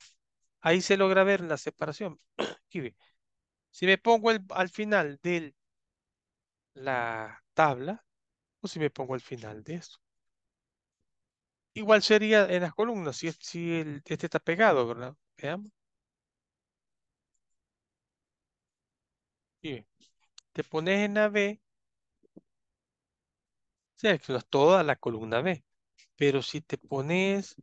Ahí se logra ver la separación. Aquí ve. Si me pongo al final del la tabla o si me pongo al final de eso Igual sería en las columnas, si, este está pegado, ¿verdad? Veamos. Bien. Te pones en la B, toda la columna B. Pero si te pones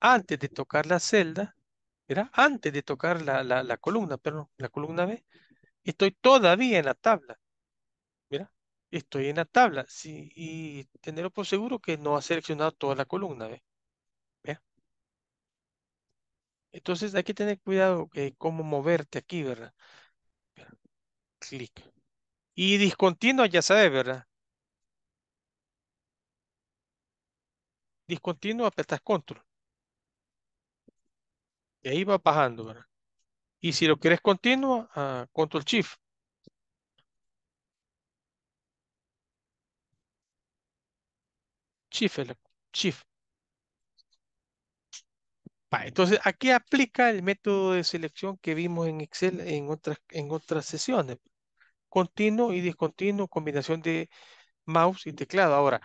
antes de tocar la celda, era antes de tocar la, la columna, perdón, la columna B, Estoy todavía en la tabla. Mira, estoy en la tabla. Sí, y tenerlo por seguro que no ha seleccionado toda la columna. ¿ve? Entonces hay que tener cuidado que eh, cómo moverte aquí, ¿verdad? Clic. Y discontinua ya sabes, ¿verdad? Discontinua apretas control. Y ahí va bajando, ¿verdad? Y si lo quieres continuo, control shift. Shift, shift. entonces aquí aplica el método de selección que vimos en Excel en otras, en otras sesiones. Continuo y discontinuo, combinación de mouse y teclado. Ahora,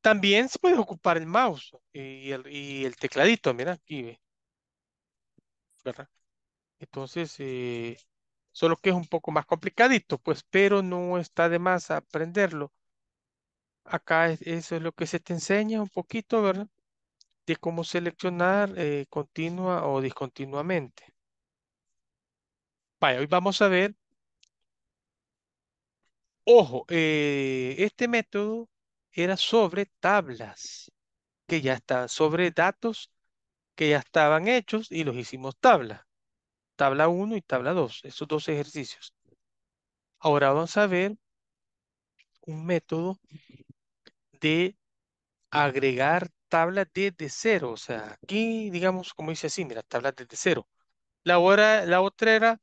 también se puede ocupar el mouse eh, y el, y el tecladito, mira, aquí ve. ¿Verdad? Entonces, eh, solo que es un poco más complicadito, pues, pero no está de más aprenderlo. Acá eso es lo que se te enseña un poquito, ¿verdad? De cómo seleccionar eh, continua o discontinuamente. Vaya, hoy vamos a ver. Ojo, eh, este método era sobre tablas, que ya está, sobre datos que ya estaban hechos y los hicimos tablas tabla 1 y tabla 2, Esos dos ejercicios. Ahora vamos a ver un método de agregar tablas desde cero. O sea, aquí, digamos, como dice así, mira, tablas desde cero. La, la otra era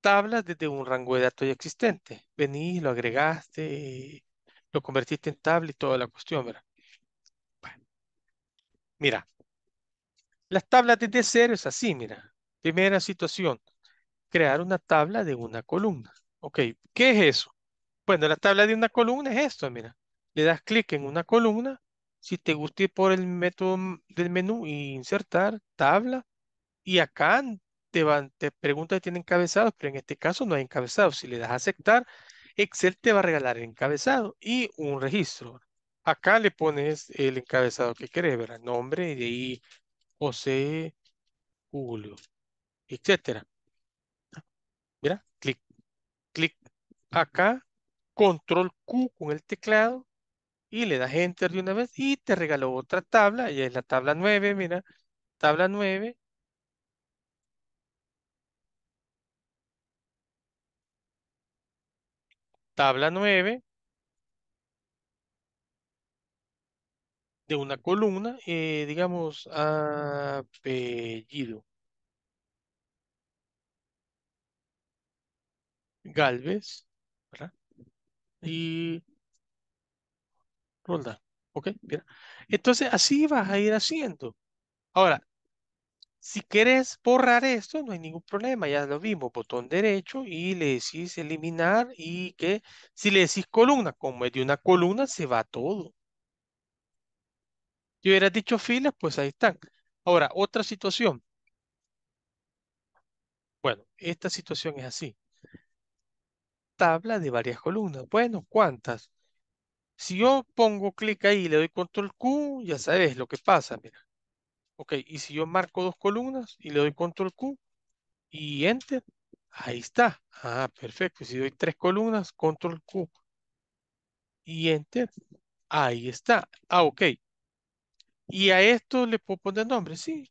tablas desde un rango de datos ya existente. Venís, lo agregaste, lo convertiste en tabla y toda la cuestión, ¿verdad? Mira, las tablas desde cero es así, mira. Primera situación, crear una tabla de una columna. Ok, ¿qué es eso? Bueno, la tabla de una columna es esto, mira. Le das clic en una columna, si te gusta ir por el método del menú insertar tabla, y acá te, van, pregunta si tiene encabezados, pero en este caso no hay encabezado. Si le das a aceptar, Excel te va a regalar el encabezado y un registro. Acá le pones el encabezado que querés, ¿verdad? Nombre, de ahí José Julio etcétera. Mira, clic, clic acá, control Q con el teclado y le das enter de una vez y te regaló otra tabla, y es la tabla 9, mira, tabla 9. Tabla 9 de una columna, eh, digamos, apellido. Galvez, ¿verdad? Y Roldán. ¿Ok? Entonces, así vas a ir haciendo. Ahora, si quieres borrar esto, no hay ningún problema, ya lo vimos, botón derecho y le decís eliminar y que si le decís columna, como es de una columna, se va todo. Si hubieras dicho filas, pues ahí están. Ahora, otra situación. Bueno, esta situación es así tabla de varias columnas. Bueno, ¿cuántas? Si yo pongo clic ahí y le doy control Q, ya sabes lo que pasa, mira. Ok, y si yo marco dos columnas y le doy control Q y enter, ahí está. Ah, perfecto. Si doy tres columnas, control Q y enter, ahí está. Ah, ok. Y a esto le puedo poner nombre, sí.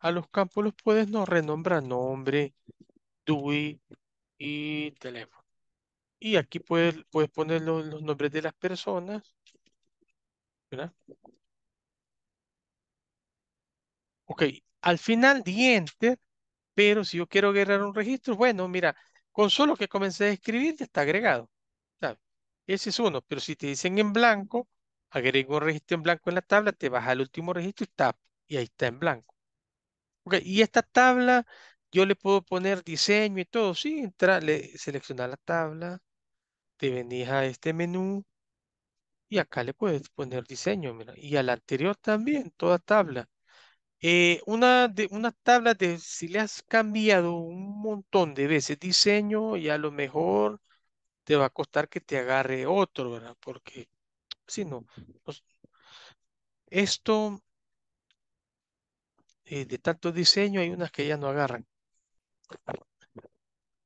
A los campos los puedes no renombrar nombre, DUI y teléfono. Y aquí puedes, puedes poner los, nombres de las personas. Ok, al final di enter, pero si yo quiero agregar un registro, bueno, mira, con solo que comencé a escribir ya está agregado. Ese es uno, pero si te dicen en blanco, agrego un registro en blanco en la tabla, te vas al último registro y tap, y ahí está en blanco. Ok, y esta tabla yo le puedo poner diseño y todo, sí, entra, le, seleccionar la tabla, te venís a este menú y acá le puedes poner diseño, y al anterior también, toda tabla. Eh, una, de, una tabla de si le has cambiado un montón de veces diseño y a lo mejor te va a costar que te agarre otro, ¿verdad? Porque si no, pues, esto eh, de tanto diseño hay unas que ya no agarran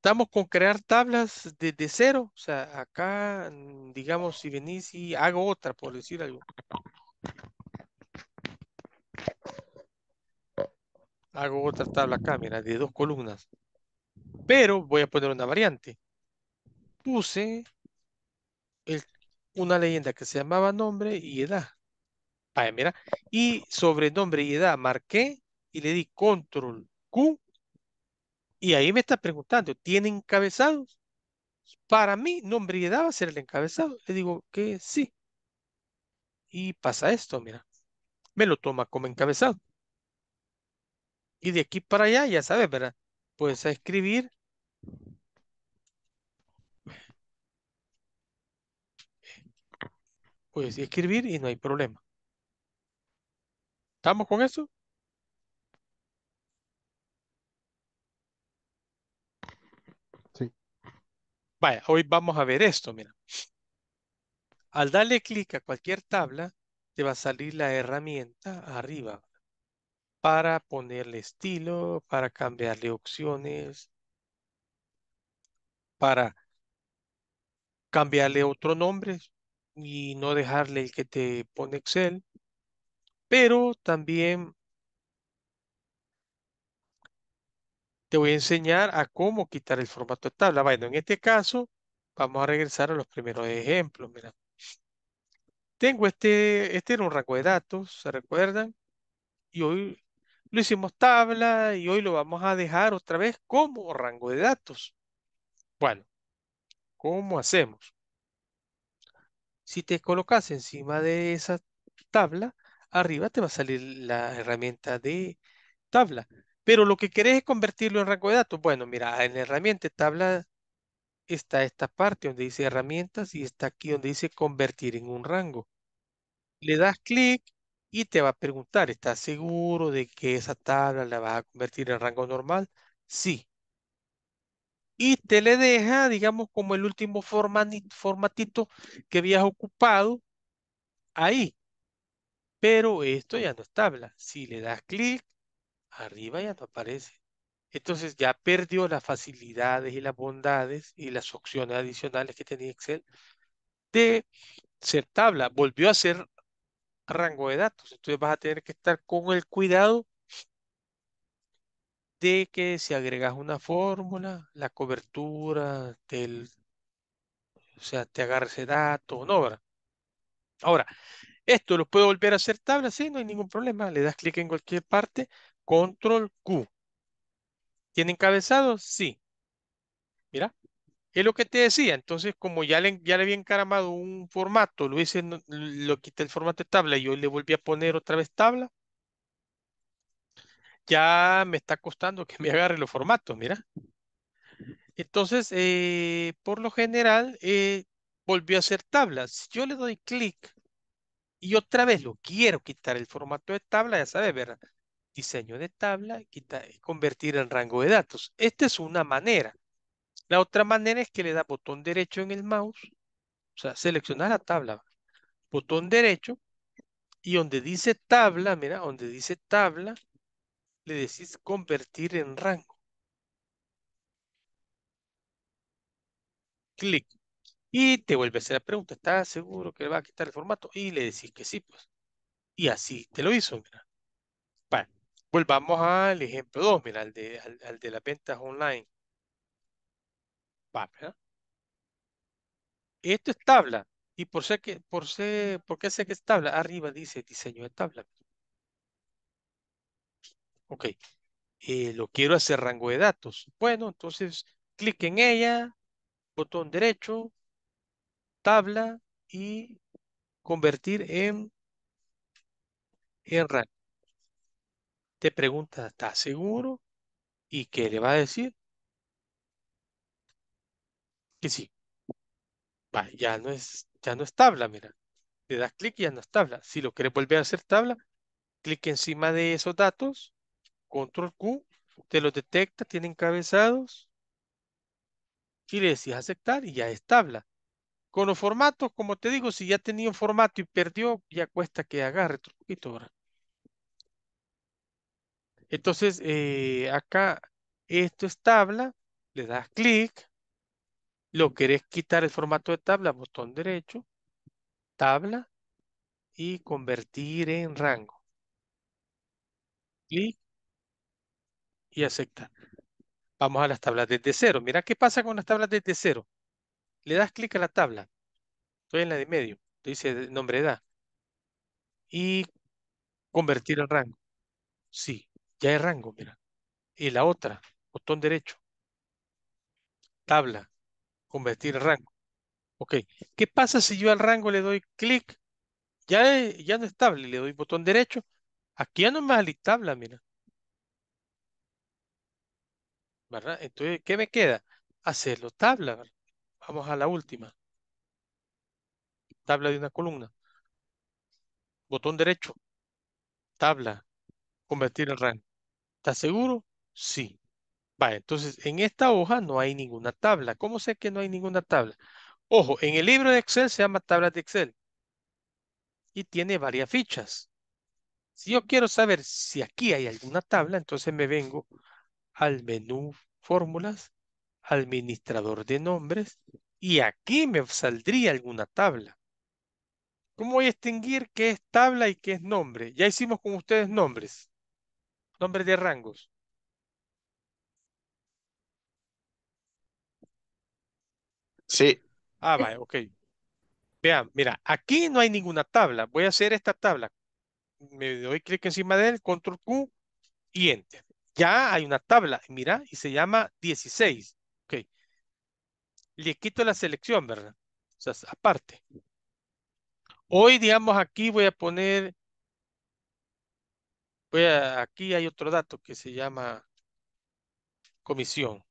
estamos con crear tablas desde cero. O sea, acá, mm, digamos, si venís y hago otra, por decir algo. Hago otra tabla acá, mira, de dos columnas. Pero voy a poner una variante. Puse una leyenda que se llamaba nombre y edad. Ah, mira. Y sobre nombre y edad marqué y le di control Q y ahí me está preguntando, ¿tiene encabezados? Para mí, nombriedad va a ser el encabezado. Le digo que sí. Y pasa esto, mira. Me lo toma como encabezado. Y de aquí para allá, ya sabes, ¿verdad? Puedes escribir puedes escribir y no hay problema. ¿Estamos con eso? Vaya, hoy vamos a ver esto, mira. Al darle clic a cualquier tabla, te va a salir la herramienta arriba para ponerle estilo, para cambiarle opciones, para cambiarle otro nombre y no dejarle el que te pone Excel. Pero también te voy a enseñar a cómo quitar el formato de tabla. Bueno, en este caso, vamos a regresar a los primeros ejemplos. Tengo este, este era un rango de datos, ¿se recuerdan? Y hoy lo hicimos tabla y hoy lo vamos a dejar otra vez como rango de datos. Bueno, ¿cómo hacemos? Si te colocas encima de esa tabla, arriba te va a salir la herramienta de tabla. Pero lo que querés es convertirlo en rango de datos. Bueno, mira, en la herramienta tabla está esta parte donde dice herramientas y está aquí donde dice convertir en un rango. Le das clic y te va a preguntar, ¿estás seguro de que esa tabla la vas a convertir en rango normal? Sí. Y te le deja, digamos, como el último formatito que habías ocupado ahí. Pero esto ya no es tabla. Si le das clic, arriba ya no aparece. Entonces ya perdió las facilidades y las bondades y las opciones adicionales que tenía Excel de ser tabla. Volvió a ser rango de datos. Entonces vas a tener que estar con el cuidado de que si agregas una fórmula, la cobertura del, o sea, te agarre ese dato, no, Ahora, esto lo puedo volver a hacer tabla, sí, no hay ningún problema. Le das clic en cualquier parte Control Q. ¿Tiene encabezado? Sí. Mira, es lo que te decía. Entonces, como ya le, ya le había encaramado un formato, lo hice, lo quité el formato de tabla y yo le volví a poner otra vez tabla. Ya me está costando que me agarre los formatos, mira. Entonces, eh, por lo general, eh, volvió a hacer tablas. Si yo le doy clic y otra vez lo quiero quitar el formato de tabla, ya sabes, ¿verdad? diseño de tabla y convertir en rango de datos. Esta es una manera. La otra manera es que le da botón derecho en el mouse, o sea, seleccionar la tabla, botón derecho, y donde dice tabla, mira, donde dice tabla, le decís convertir en rango. Clic. Y te vuelve a hacer la pregunta, ¿estás seguro que le va a quitar el formato? Y le decís que sí, pues. Y así te lo hizo, mira. Volvamos al ejemplo 2, mira, al de, al, venta las ventas online. Va, ¿ah? Esto es tabla. ¿Y por, ser que, por, qué sé que es tabla? Arriba dice diseño de tabla. Ok. Eh, lo quiero hacer rango de datos. Bueno, entonces clic en ella, botón derecho, tabla y convertir en, en rango te pregunta, ¿estás seguro? ¿Y qué le va a decir? Que sí. Va, ya no es, ya no es tabla, mira. Le das clic y ya no es tabla. Si lo quieres volver a hacer tabla, clic encima de esos datos, control Q, te los detecta, tiene encabezados y le decís aceptar y ya es tabla. Con los formatos, como te digo, si ya tenía un formato y perdió, ya cuesta que agarre poquito, ahora. Entonces, eh, acá esto es tabla, le das clic, lo querés quitar el formato de tabla, botón derecho, tabla y convertir en rango. Clic y acepta. Vamos a las tablas desde cero. Mira qué pasa con las tablas desde cero. Le das clic a la tabla. Estoy en la de medio. dice nombre edad. Y convertir en rango. Sí ya hay rango, mira. Y la otra, botón derecho, tabla, convertir rango. Ok, ¿qué pasa si yo al rango le doy clic? Ya, ya no es tabla, le doy botón derecho. Aquí ya no me más tabla, mira. ¿Verdad? Entonces, ¿qué me queda? Hacerlo tabla. Vamos a la última. Tabla de una columna. Botón derecho. Tabla. Convertir el rango. ¿Estás seguro? Sí. Vale, entonces en esta hoja no hay ninguna tabla. ¿Cómo sé que no hay ninguna tabla? Ojo, en el libro de Excel se llama tabla de Excel y tiene varias fichas. Si yo quiero saber si aquí hay alguna tabla, entonces me vengo al menú fórmulas, administrador de nombres y aquí me saldría alguna tabla. ¿Cómo voy a distinguir qué es tabla y qué es nombre? Ya hicimos con ustedes nombres. Nombres de rangos. Sí. Ah, vale, ok. Vean, mira, aquí no hay ninguna tabla. Voy a hacer esta tabla. Me doy clic encima de él, control Q y enter. Ya hay una tabla, mira, y se llama 16. Ok. Le quito la selección, ¿verdad? O sea, aparte. Hoy, digamos, aquí voy a poner pues aquí hay otro dato que se llama comisión.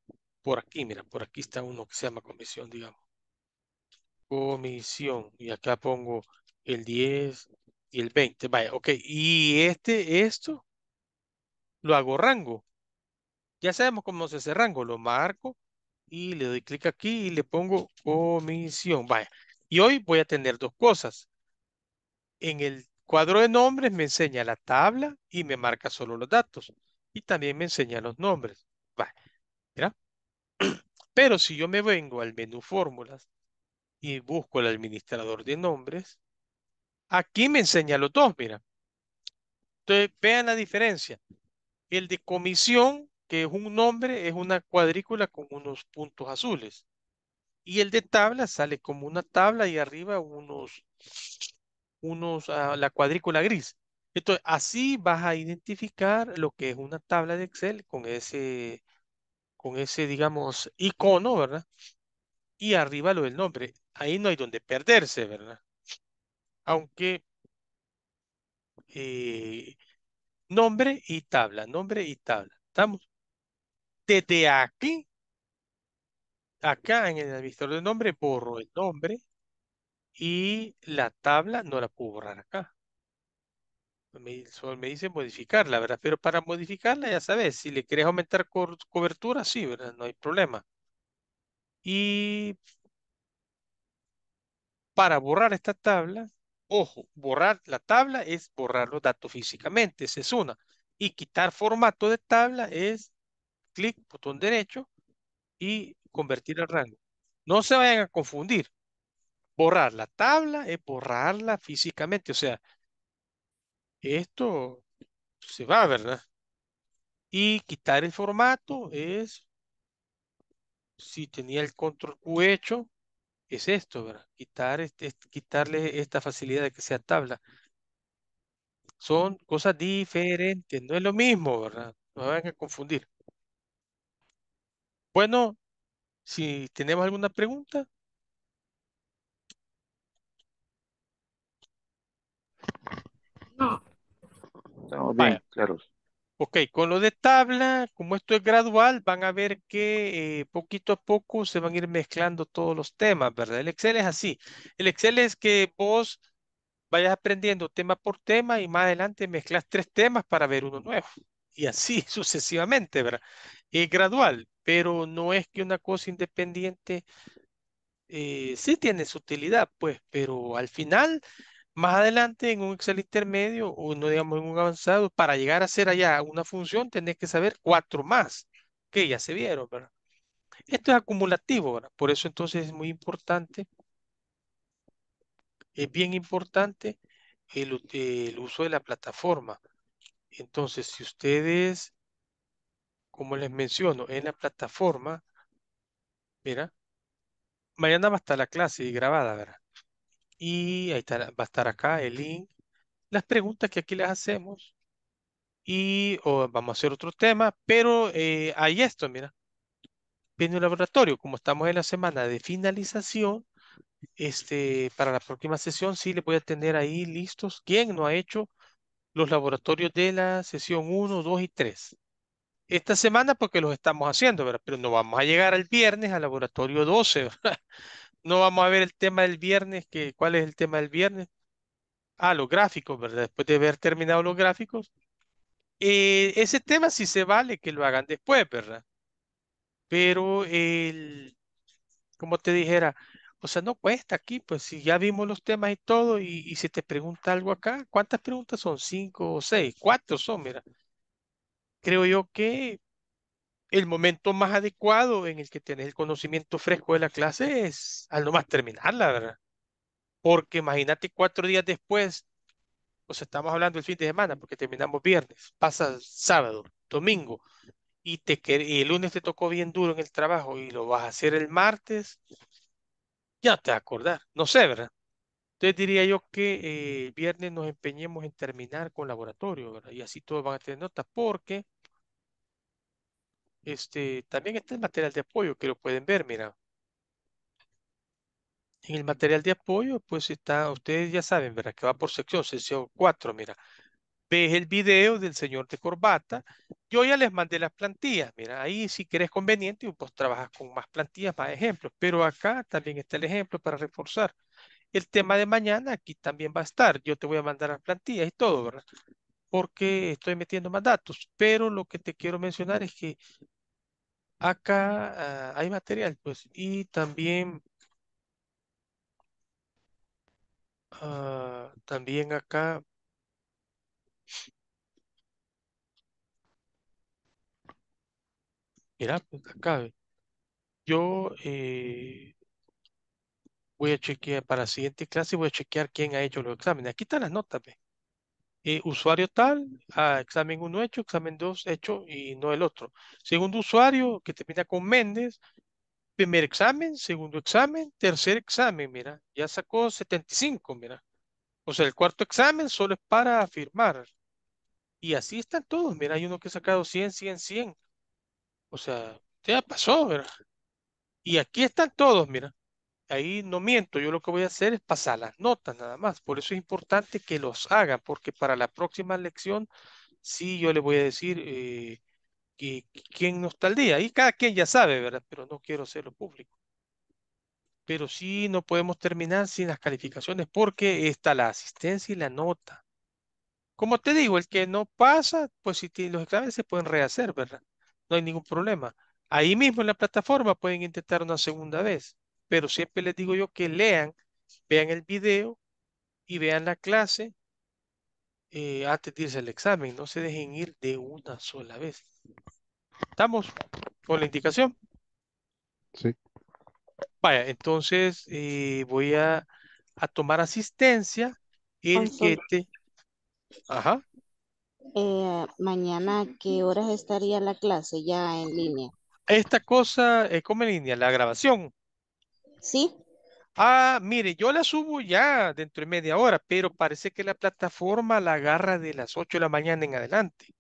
Por aquí, mira, por aquí está uno que se llama comisión, digamos. Comisión. Y acá pongo el 10 y el 20. Vaya, ok. Y este, esto, lo hago rango. Ya sabemos cómo se hace rango. Lo marco y le doy clic aquí y le pongo comisión. Vaya. Y hoy voy a tener dos cosas. En el Cuadro de nombres me enseña la tabla y me marca solo los datos. Y también me enseña los nombres. Pero si yo me vengo al menú fórmulas y busco el administrador de nombres, aquí me enseña los dos, mira. Entonces, vean la diferencia. El de comisión, que es un nombre, es una cuadrícula con unos puntos azules. Y el de tabla sale como una tabla y arriba unos unos, ah, la cuadrícula gris. Entonces, así vas a identificar lo que es una tabla de Excel con ese, con ese, digamos, icono, ¿verdad? Y arriba lo del nombre. Ahí no hay donde perderse, ¿verdad? Aunque eh, nombre y tabla, nombre y tabla. ¿Estamos? Desde aquí, acá en el administrador de nombre, borro el nombre y la tabla no la puedo borrar acá. Me, me dice modificarla, ¿verdad? Pero para modificarla, ya sabes, si le quieres aumentar cobertura, sí, ¿verdad? No hay problema. Y para borrar esta tabla, ojo, borrar la tabla es borrar los datos físicamente, esa es una. Y quitar formato de tabla es clic, botón derecho y convertir al rango. No se vayan a confundir borrar la tabla es borrarla físicamente. O sea, esto se va, ¿verdad? Y quitar el formato es, si tenía el control Q hecho, es esto, ¿verdad? Quitar, este, este, quitarle esta facilidad de que sea tabla. Son cosas diferentes, no es lo mismo, ¿verdad? No van a confundir. Bueno, si tenemos alguna pregunta. bien, Ok, con lo de tabla, como esto es gradual, van a ver que eh, poquito a poco se van a ir mezclando todos los temas, ¿verdad? El Excel es así. El Excel es que vos vayas aprendiendo tema por tema y más adelante mezclas tres temas para ver uno nuevo. Y así sucesivamente, ¿verdad? Es gradual, pero no es que una cosa independiente eh, sí tiene su utilidad, pues, pero al final más adelante, en un Excel intermedio o no digamos en un avanzado, para llegar a hacer allá una función, tenés que saber cuatro más que ya se vieron, ¿verdad? Esto es acumulativo, ¿verdad? Por eso entonces es muy importante, es bien importante el, el uso de la plataforma. Entonces, si ustedes, como les menciono, en la plataforma, mira, mañana va a estar la clase grabada, ¿verdad? Y ahí va a estar acá el link. Las preguntas que aquí les hacemos. Y vamos a hacer otro tema, pero eh, hay esto, mira. Viene un laboratorio, como estamos en la semana de finalización, este, para la próxima sesión sí le voy a tener ahí listos quién no ha hecho los laboratorios de la sesión 1, 2 y 3. Esta semana porque los estamos haciendo, ¿verdad? Pero no vamos a llegar al viernes al laboratorio 12, ¿verdad? no vamos a ver el tema del viernes, que, ¿cuál es el tema del viernes? Ah, los gráficos, ¿verdad? Después de haber terminado los gráficos. Eh, ese tema sí se vale que lo hagan después, ¿verdad? Pero el, como te dijera, o sea, no cuesta aquí, pues si ya vimos los temas y todo, y, y si te pregunta algo acá, ¿cuántas preguntas son? ¿Cinco o seis? Cuatro son, mira. Creo yo que el momento más adecuado en el que tenés el conocimiento fresco de la clase es al más terminarla, ¿verdad? Porque imagínate cuatro días después, o sea, estamos hablando el fin de semana, porque terminamos viernes, pasa sábado, domingo, y, te, el lunes te tocó bien duro en el trabajo y lo vas a hacer el martes, ya te vas acordar, no sé, ¿verdad? Entonces diría yo que el eh, viernes nos empeñemos en terminar con laboratorio, ¿verdad? Y así todos van a tener notas, porque este, también está el material de apoyo que lo pueden ver, mira. En el material de apoyo, pues está, ustedes ya saben, ¿verdad? Que va por sección, sección 4, mira. Ves el video del señor de corbata. Yo ya les mandé las plantillas, mira, ahí si quieres conveniente, pues trabajas con más plantillas, más ejemplos. Pero acá también está el ejemplo para reforzar. El tema de mañana aquí también va a estar. Yo te voy a mandar las plantillas y todo, ¿verdad? porque estoy metiendo más datos, pero lo que te quiero mencionar es que Acá ah, hay material, pues, y también, ah, también acá Mira, pues acá. Yo eh, voy a chequear para la siguiente clase, voy a chequear quién ha hecho los exámenes. Aquí están las notas, ¿ve? Eh, usuario tal, ah, examen 1 hecho, examen dos hecho y no el otro. Segundo usuario que termina con Méndez, primer examen, segundo examen, tercer examen, mira, ya sacó 75, mira. O sea, el cuarto examen solo es para firmar. Y así están todos, mira, hay uno que ha sacado 100, 100, 100. O sea, ya pasó, ¿verdad? Y aquí están todos, mira ahí no miento, yo lo que voy a hacer es pasar las notas nada más. Por eso es importante que los hagan, porque para la próxima lección sí yo le voy a decir eh, que, quién no está día. Y cada quien ya sabe, ¿verdad? Pero no quiero hacerlo público. Pero sí no podemos terminar sin las calificaciones porque está la asistencia y la nota. Como te digo, el que no pasa, pues si los exámenes se pueden rehacer, ¿verdad? No hay ningún problema. Ahí mismo en la plataforma pueden intentar una segunda vez pero siempre les digo yo que lean, vean el video y vean la clase eh, antes de irse al examen. No se dejen ir de una sola vez. ¿Estamos con la indicación? Sí. Vaya, entonces eh, voy a, tomar asistencia el que te... Ajá. Eh, mañana, ¿qué horas estaría la clase ya en línea? Esta cosa, como en línea? La grabación. Sí. Ah, mire, yo la subo ya dentro de media hora, pero parece que la plataforma la agarra de las 8 de la mañana en adelante.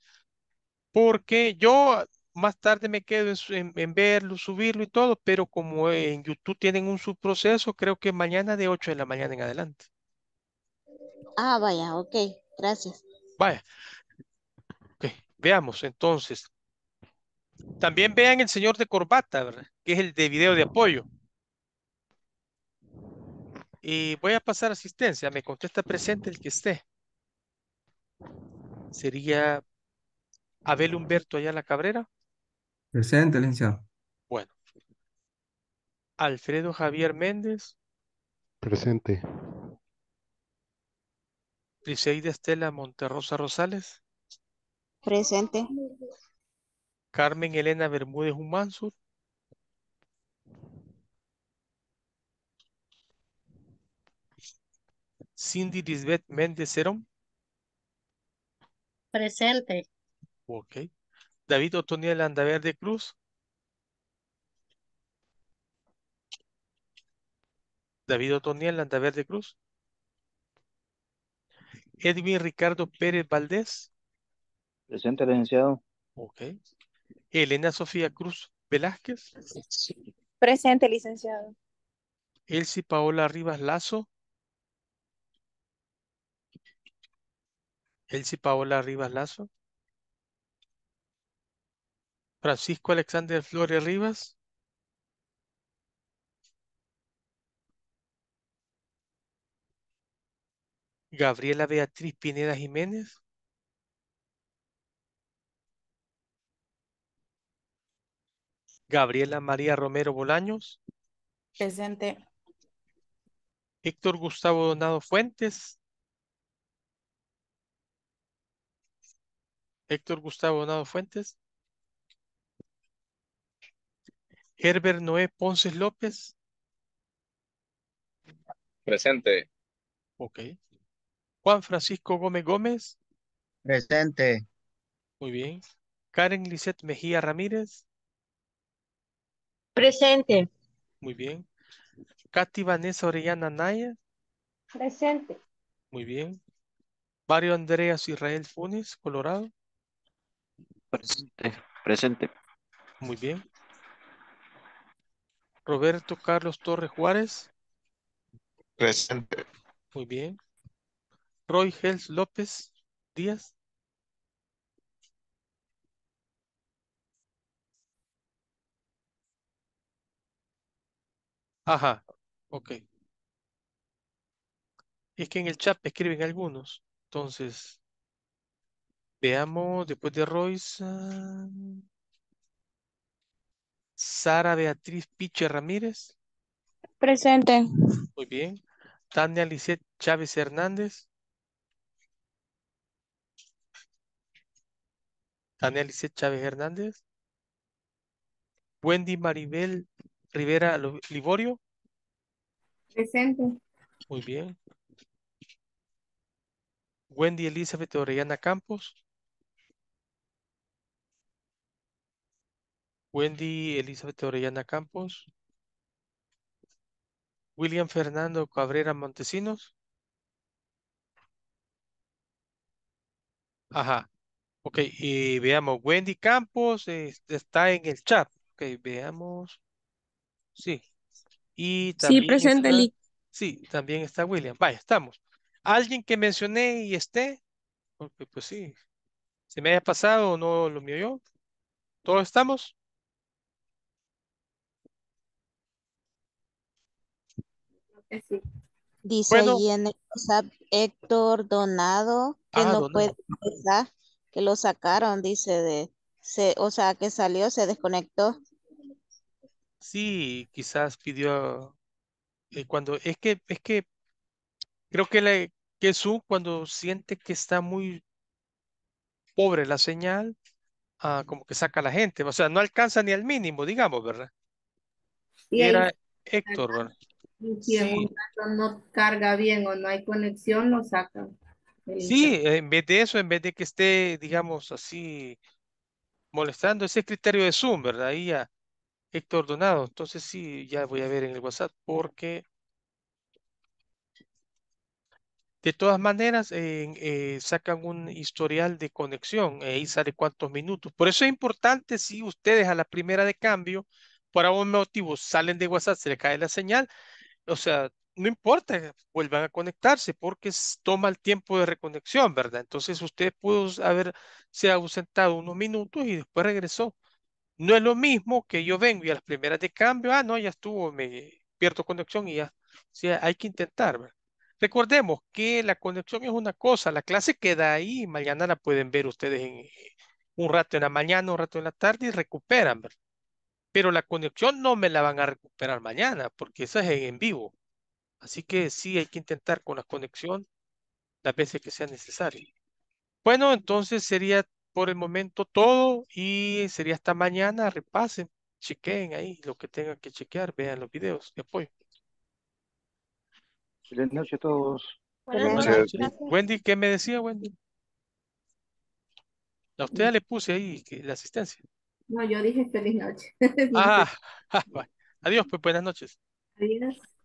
Porque yo más tarde me quedo en, verlo, subirlo y todo, pero como en YouTube tienen un subproceso, creo que mañana de 8 de la mañana en adelante. Ah, vaya, ok, gracias. Vaya. Ok, veamos entonces. También vean el señor de corbata, ¿verdad? Que es el de video de apoyo. Y voy a pasar asistencia. Me contesta presente el que esté. Sería Abel Humberto la Cabrera. Presente, licenciado. Bueno. Alfredo Javier Méndez. Presente. Priseida Estela Monterrosa Rosales. Presente. Carmen Elena Bermúdez Humansur. Cindy Lisbeth Méndez Serón. Presente. Ok. David Otoniel Andaverde Cruz. David Otoniel Andaverde Cruz. Edwin Ricardo Pérez Valdés. Presente, licenciado. Ok. Elena Sofía Cruz Velázquez. Presente, licenciado. Elsie Paola Rivas Lazo. Elsie Paola Rivas Lazo. Francisco Alexander Flores Rivas. Gabriela Beatriz Pineda Jiménez. Gabriela María Romero Bolaños. Presente. Héctor Gustavo Donado Fuentes. Héctor Gustavo Donado Fuentes. Herbert Noé Ponces López. Presente. Ok. Juan Francisco Gómez Gómez. Presente. Muy bien. Karen Lisette Mejía Ramírez. Presente. Muy bien. Katy Vanessa Orellana Naya. Presente. Muy bien. Mario Andreas Israel Funes, Colorado. Presente. Presente. Muy bien. Roberto Carlos Torres Juárez. Presente. Muy bien. Roy Hels López Díaz. Ajá, ok. Es que en el chat escriben algunos, entonces Veamos después de Royce. Sara Beatriz Piche Ramírez. Presente. Muy bien. Tania Lisset Chávez Hernández. Tania Lisset Chávez Hernández. Wendy Maribel Rivera Livorio Presente. Muy bien. Wendy Elizabeth Orellana Campos. Wendy Elizabeth Orellana Campos, William Fernando Cabrera Montesinos. Ajá. Ok, y veamos, Wendy Campos eh, está en el chat. Ok, veamos. Sí. sí, presente, Sí, también está William. Vaya, estamos. ¿Alguien que mencioné y esté? Porque pues sí. ¿Se me haya pasado o no lo mío yo? ¿Todos estamos? Dice ahí en el WhatsApp Héctor Donado que ah, no puede que lo sacaron, dice de se, o sea, que salió, se desconectó. Sí, quizás pidió eh, cuando es que es que creo que la que su cuando siente que está muy pobre la señal, ah, como que saca a la gente, o sea, no alcanza ni al mínimo, digamos, ¿verdad? Era Héctor, ¿verdad? si no carga bien o no hay conexión, lo sacan. Eh, sí, en vez de eso, en vez de que esté, digamos, así molestando, ese es criterio de Zoom, ¿verdad? Ahí ya, Héctor Donado. Entonces sí, ya voy a ver en el WhatsApp porque... De todas maneras, eh, sacan un historial de conexión, eh, ahí sale cuántos minutos. Por eso es importante si ustedes a la primera de cambio, por algún motivo, salen de WhatsApp, se les cae la señal, o sea, no importa, vuelvan a conectarse porque toma el tiempo de reconexión, ¿verdad? Entonces usted pudo haberse ausentado unos minutos y después regresó. No es lo mismo que yo vengo y a las primeras de cambio, ah, no, ya estuvo, me pierdo conexión y ya. O sea, hay que intentar, ¿verdad? Recordemos que la conexión es una cosa, la clase queda ahí, mañana la pueden ver ustedes en, un rato en la mañana, un rato en la tarde y recuperan, ¿verdad? pero la conexión no me la van a recuperar mañana porque esa es en vivo. Así que sí hay que intentar con la conexión las veces que sea necesario. Bueno, entonces sería por el momento todo y sería hasta mañana. Repasen, chequeen ahí lo que tengan que chequear, vean los videos de apoyo. Buenas noches a todos. Wendy, ¿qué me decía Wendy? A usted le puse ahí la asistencia. No, yo dije feliz noche. Ah, adiós, pues buenas noches. Adiós.